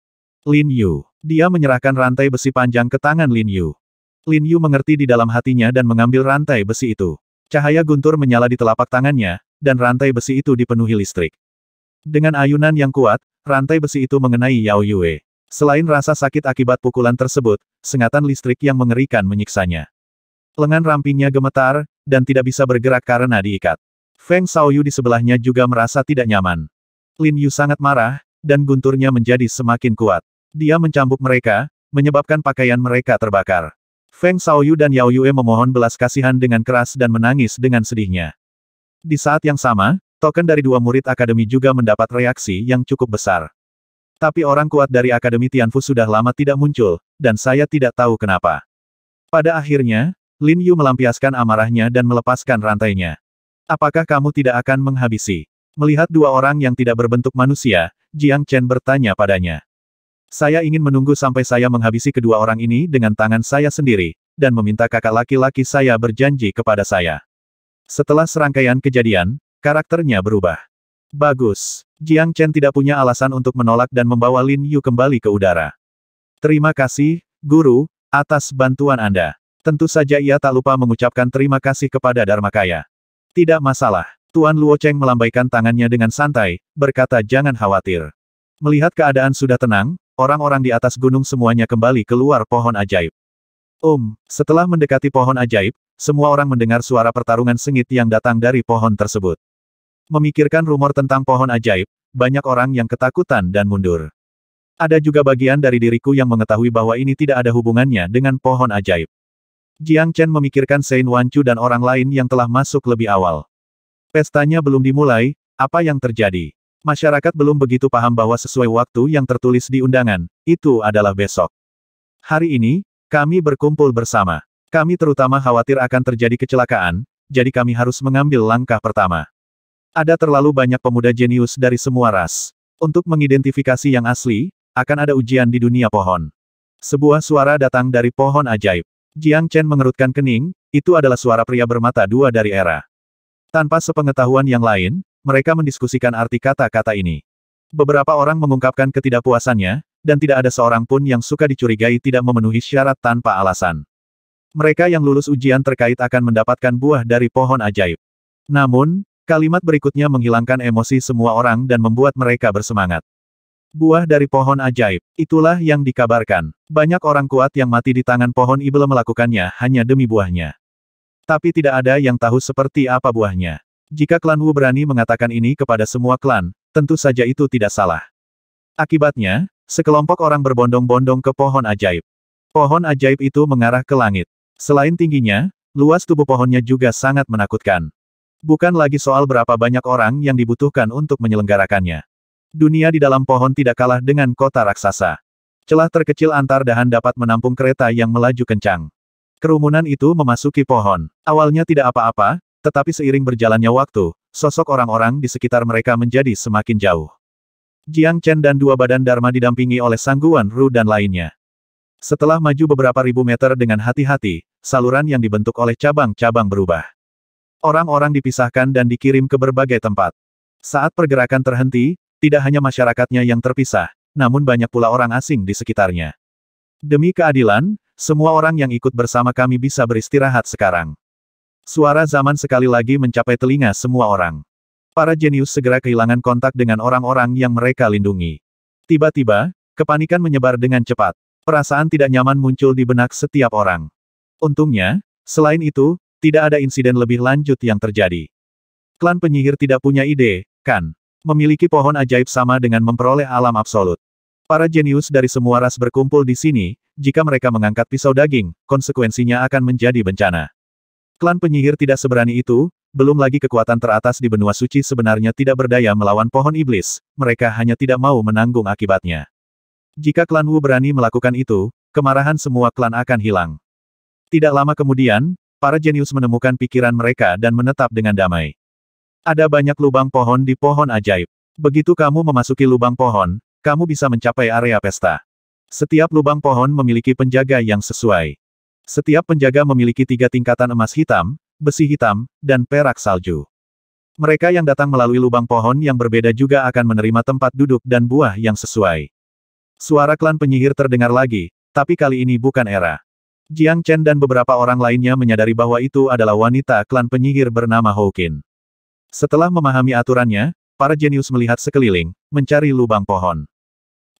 S1: Lin Yu. Dia menyerahkan rantai besi panjang ke tangan Lin Yu. Lin Yu mengerti di dalam hatinya dan mengambil rantai besi itu. Cahaya guntur menyala di telapak tangannya, dan rantai besi itu dipenuhi listrik. Dengan ayunan yang kuat, rantai besi itu mengenai Yao Yue. Selain rasa sakit akibat pukulan tersebut, sengatan listrik yang mengerikan menyiksanya. Lengan rampingnya gemetar, dan tidak bisa bergerak karena diikat. Feng Shaoyu di sebelahnya juga merasa tidak nyaman. Lin Yu sangat marah, dan gunturnya menjadi semakin kuat. Dia mencambuk mereka, menyebabkan pakaian mereka terbakar. Feng Shaoyu dan Yao Yue memohon belas kasihan dengan keras dan menangis dengan sedihnya. Di saat yang sama, Token dari dua murid akademi juga mendapat reaksi yang cukup besar. Tapi orang kuat dari Akademi Tianfu sudah lama tidak muncul, dan saya tidak tahu kenapa. Pada akhirnya, Lin Yu melampiaskan amarahnya dan melepaskan rantainya. Apakah kamu tidak akan menghabisi? Melihat dua orang yang tidak berbentuk manusia, Jiang Chen bertanya padanya. Saya ingin menunggu sampai saya menghabisi kedua orang ini dengan tangan saya sendiri, dan meminta kakak laki-laki saya berjanji kepada saya. Setelah serangkaian kejadian, Karakternya berubah. Bagus. Jiang Chen tidak punya alasan untuk menolak dan membawa Lin Yu kembali ke udara. Terima kasih, Guru, atas bantuan Anda. Tentu saja ia tak lupa mengucapkan terima kasih kepada Dharma Kaya. Tidak masalah. Tuan Luo Cheng melambaikan tangannya dengan santai, berkata jangan khawatir. Melihat keadaan sudah tenang, orang-orang di atas gunung semuanya kembali keluar pohon ajaib. Om, um, setelah mendekati pohon ajaib, semua orang mendengar suara pertarungan sengit yang datang dari pohon tersebut. Memikirkan rumor tentang pohon ajaib, banyak orang yang ketakutan dan mundur. Ada juga bagian dari diriku yang mengetahui bahwa ini tidak ada hubungannya dengan pohon ajaib. Jiang Chen memikirkan Sein Wanchu dan orang lain yang telah masuk lebih awal. Pestanya belum dimulai, apa yang terjadi? Masyarakat belum begitu paham bahwa sesuai waktu yang tertulis di undangan, itu adalah besok. Hari ini, kami berkumpul bersama. Kami terutama khawatir akan terjadi kecelakaan, jadi kami harus mengambil langkah pertama. Ada terlalu banyak pemuda jenius dari semua ras. Untuk mengidentifikasi yang asli, akan ada ujian di dunia pohon. Sebuah suara datang dari pohon ajaib. Jiang Chen mengerutkan kening, itu adalah suara pria bermata dua dari era. Tanpa sepengetahuan yang lain, mereka mendiskusikan arti kata-kata ini. Beberapa orang mengungkapkan ketidakpuasannya, dan tidak ada seorang pun yang suka dicurigai tidak memenuhi syarat tanpa alasan. Mereka yang lulus ujian terkait akan mendapatkan buah dari pohon ajaib. Namun, Kalimat berikutnya menghilangkan emosi semua orang dan membuat mereka bersemangat. Buah dari pohon ajaib, itulah yang dikabarkan. Banyak orang kuat yang mati di tangan pohon iblis melakukannya hanya demi buahnya. Tapi tidak ada yang tahu seperti apa buahnya. Jika klan Wu berani mengatakan ini kepada semua klan, tentu saja itu tidak salah. Akibatnya, sekelompok orang berbondong-bondong ke pohon ajaib. Pohon ajaib itu mengarah ke langit. Selain tingginya, luas tubuh pohonnya juga sangat menakutkan. Bukan lagi soal berapa banyak orang yang dibutuhkan untuk menyelenggarakannya. Dunia di dalam pohon tidak kalah dengan kota raksasa. Celah terkecil antar dahan dapat menampung kereta yang melaju kencang. Kerumunan itu memasuki pohon. Awalnya tidak apa-apa, tetapi seiring berjalannya waktu, sosok orang-orang di sekitar mereka menjadi semakin jauh. Jiang Chen dan dua badan Dharma didampingi oleh Sangguan Ru dan lainnya. Setelah maju beberapa ribu meter dengan hati-hati, saluran yang dibentuk oleh cabang-cabang berubah. Orang-orang dipisahkan dan dikirim ke berbagai tempat. Saat pergerakan terhenti, tidak hanya masyarakatnya yang terpisah, namun banyak pula orang asing di sekitarnya. Demi keadilan, semua orang yang ikut bersama kami bisa beristirahat sekarang. Suara zaman sekali lagi mencapai telinga semua orang. Para jenius segera kehilangan kontak dengan orang-orang yang mereka lindungi. Tiba-tiba, kepanikan menyebar dengan cepat. Perasaan tidak nyaman muncul di benak setiap orang. Untungnya, selain itu, tidak ada insiden lebih lanjut yang terjadi. Klan penyihir tidak punya ide, kan? Memiliki pohon ajaib sama dengan memperoleh alam absolut. Para jenius dari semua ras berkumpul di sini, jika mereka mengangkat pisau daging, konsekuensinya akan menjadi bencana. Klan penyihir tidak seberani itu, belum lagi kekuatan teratas di benua suci sebenarnya tidak berdaya melawan pohon iblis, mereka hanya tidak mau menanggung akibatnya. Jika klan Wu berani melakukan itu, kemarahan semua klan akan hilang. Tidak lama kemudian, Para jenius menemukan pikiran mereka dan menetap dengan damai. Ada banyak lubang pohon di pohon ajaib. Begitu kamu memasuki lubang pohon, kamu bisa mencapai area pesta. Setiap lubang pohon memiliki penjaga yang sesuai. Setiap penjaga memiliki tiga tingkatan emas hitam, besi hitam, dan perak salju. Mereka yang datang melalui lubang pohon yang berbeda juga akan menerima tempat duduk dan buah yang sesuai. Suara klan penyihir terdengar lagi, tapi kali ini bukan era. Jiang Chen dan beberapa orang lainnya menyadari bahwa itu adalah wanita klan penyihir bernama Houkin. Setelah memahami aturannya, para jenius melihat sekeliling, mencari lubang pohon.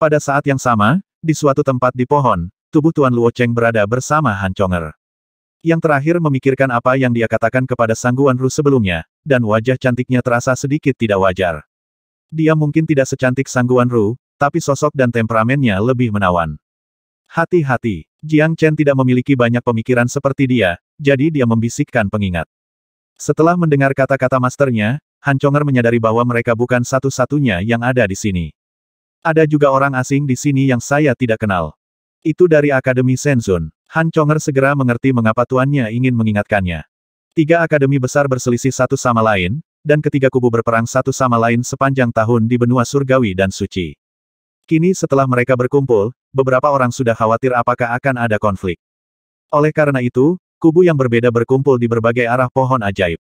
S1: Pada saat yang sama, di suatu tempat di pohon, tubuh Tuan Luo Cheng berada bersama Han Chonger. Yang terakhir memikirkan apa yang dia katakan kepada Sangguan Ru sebelumnya, dan wajah cantiknya terasa sedikit tidak wajar. Dia mungkin tidak secantik Sangguan Ru, tapi sosok dan temperamennya lebih menawan. Hati-hati, Jiang Chen tidak memiliki banyak pemikiran seperti dia, jadi dia membisikkan pengingat. Setelah mendengar kata-kata masternya, Han Chonger menyadari bahwa mereka bukan satu-satunya yang ada di sini. Ada juga orang asing di sini yang saya tidak kenal. Itu dari Akademi Senzun. Han Chonger segera mengerti mengapa tuannya ingin mengingatkannya. Tiga akademi besar berselisih satu sama lain, dan ketiga kubu berperang satu sama lain sepanjang tahun di benua surgawi dan suci. Kini setelah mereka berkumpul, beberapa orang sudah khawatir apakah akan ada konflik. Oleh karena itu, kubu yang berbeda berkumpul di berbagai arah pohon ajaib.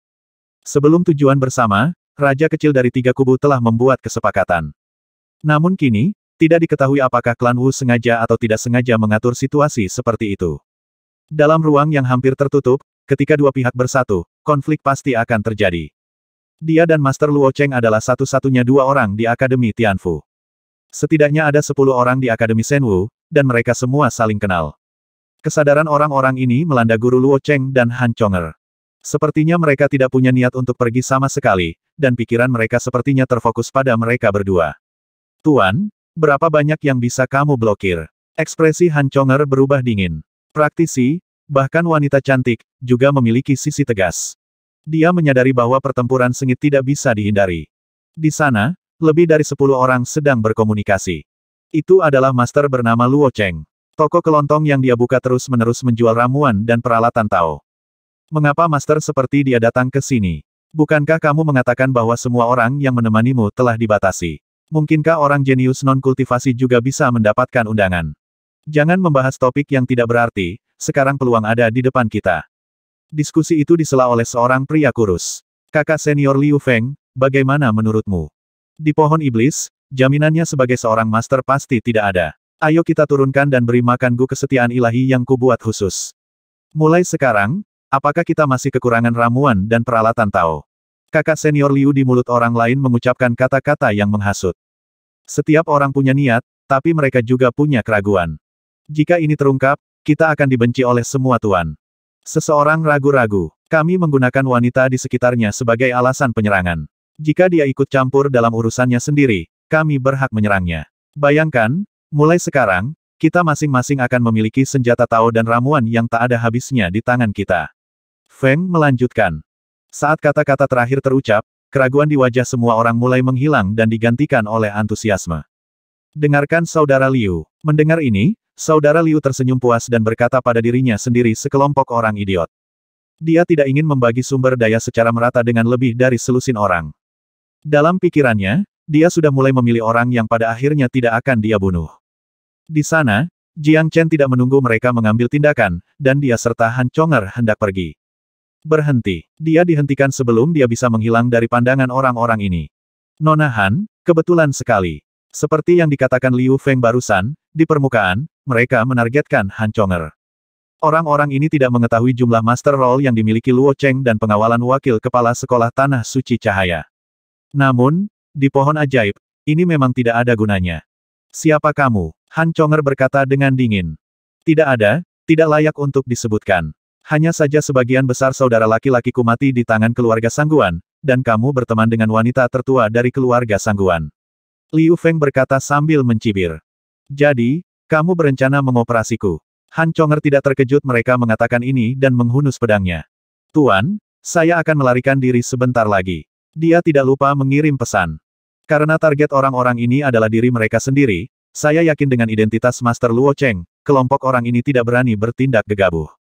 S1: Sebelum tujuan bersama, raja kecil dari tiga kubu telah membuat kesepakatan. Namun kini, tidak diketahui apakah klan Wu sengaja atau tidak sengaja mengatur situasi seperti itu. Dalam ruang yang hampir tertutup, ketika dua pihak bersatu, konflik pasti akan terjadi. Dia dan Master Luo Cheng adalah satu-satunya dua orang di Akademi Tianfu. Setidaknya ada sepuluh orang di Akademi Senwu, dan mereka semua saling kenal. Kesadaran orang-orang ini melanda guru Luo Cheng dan Han Chonger. Sepertinya mereka tidak punya niat untuk pergi sama sekali, dan pikiran mereka sepertinya terfokus pada mereka berdua. Tuan, berapa banyak yang bisa kamu blokir? Ekspresi Han Chonger berubah dingin. Praktisi, bahkan wanita cantik, juga memiliki sisi tegas. Dia menyadari bahwa pertempuran sengit tidak bisa dihindari. Di sana, lebih dari sepuluh orang sedang berkomunikasi. Itu adalah master bernama Luo Cheng. Toko kelontong yang dia buka terus-menerus menjual ramuan dan peralatan Tao. Mengapa master seperti dia datang ke sini? Bukankah kamu mengatakan bahwa semua orang yang menemanimu telah dibatasi? Mungkinkah orang jenius non-kultivasi juga bisa mendapatkan undangan? Jangan membahas topik yang tidak berarti, sekarang peluang ada di depan kita. Diskusi itu disela oleh seorang pria kurus. Kakak senior Liu Feng, bagaimana menurutmu? Di pohon iblis, jaminannya sebagai seorang master pasti tidak ada. Ayo kita turunkan dan beri makan gu kesetiaan ilahi yang kubuat khusus. Mulai sekarang, apakah kita masih kekurangan ramuan dan peralatan tahu? Kakak senior Liu di mulut orang lain mengucapkan kata-kata yang menghasut. Setiap orang punya niat, tapi mereka juga punya keraguan. Jika ini terungkap, kita akan dibenci oleh semua tuan. Seseorang ragu-ragu, kami menggunakan wanita di sekitarnya sebagai alasan penyerangan. Jika dia ikut campur dalam urusannya sendiri, kami berhak menyerangnya. Bayangkan, mulai sekarang, kita masing-masing akan memiliki senjata Tao dan ramuan yang tak ada habisnya di tangan kita. Feng melanjutkan. Saat kata-kata terakhir terucap, keraguan di wajah semua orang mulai menghilang dan digantikan oleh antusiasme. Dengarkan saudara Liu. Mendengar ini, saudara Liu tersenyum puas dan berkata pada dirinya sendiri sekelompok orang idiot. Dia tidak ingin membagi sumber daya secara merata dengan lebih dari selusin orang. Dalam pikirannya, dia sudah mulai memilih orang yang pada akhirnya tidak akan dia bunuh. Di sana, Jiang Chen tidak menunggu mereka mengambil tindakan, dan dia serta Han Chonger hendak pergi. Berhenti. Dia dihentikan sebelum dia bisa menghilang dari pandangan orang-orang ini. Nona Han, kebetulan sekali. Seperti yang dikatakan Liu Feng barusan, di permukaan, mereka menargetkan Han Chonger. Orang-orang ini tidak mengetahui jumlah Master role yang dimiliki Luo Cheng dan pengawalan wakil kepala sekolah Tanah Suci Cahaya. Namun, di pohon ajaib, ini memang tidak ada gunanya. Siapa kamu? Han Chonger berkata dengan dingin. Tidak ada, tidak layak untuk disebutkan. Hanya saja sebagian besar saudara laki-lakiku mati di tangan keluarga Sangguan, dan kamu berteman dengan wanita tertua dari keluarga Sangguan. Liu Feng berkata sambil mencibir. Jadi, kamu berencana mengoperasiku. Han Chonger tidak terkejut mereka mengatakan ini dan menghunus pedangnya. Tuan, saya akan melarikan diri sebentar lagi. Dia tidak lupa mengirim pesan. Karena target orang-orang ini adalah diri mereka sendiri, saya yakin dengan identitas Master Luo Cheng, kelompok orang ini tidak berani bertindak gegabah.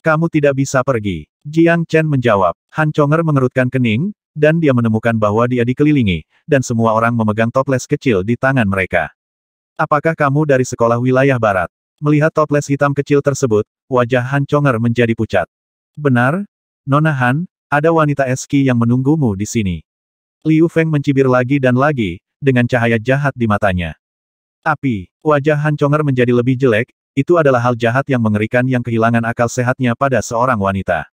S1: Kamu tidak bisa pergi. Jiang Chen menjawab. Han Chonger mengerutkan kening, dan dia menemukan bahwa dia dikelilingi, dan semua orang memegang toples kecil di tangan mereka. Apakah kamu dari sekolah wilayah barat? Melihat toples hitam kecil tersebut, wajah Han Chonger menjadi pucat. Benar? Nona Han, ada wanita eski yang menunggumu di sini. Liu Feng mencibir lagi dan lagi, dengan cahaya jahat di matanya. Api, wajah Han Chonger menjadi lebih jelek, itu adalah hal jahat yang mengerikan yang kehilangan akal sehatnya pada seorang wanita.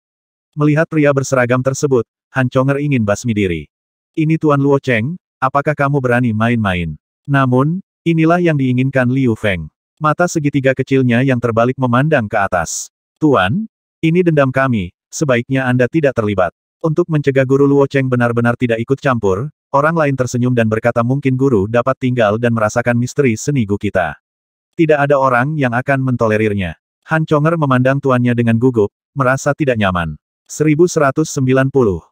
S1: Melihat pria berseragam tersebut, Han Chonger ingin basmi diri. Ini Tuan Luo Cheng, apakah kamu berani main-main? Namun, inilah yang diinginkan Liu Feng. Mata segitiga kecilnya yang terbalik memandang ke atas. Tuan, ini dendam kami, sebaiknya Anda tidak terlibat. Untuk mencegah guru Luo Cheng benar-benar tidak ikut campur, orang lain tersenyum dan berkata mungkin guru dapat tinggal dan merasakan misteri seni gu kita. Tidak ada orang yang akan mentolerirnya. Han Chonger memandang tuannya dengan gugup, merasa tidak nyaman. 1190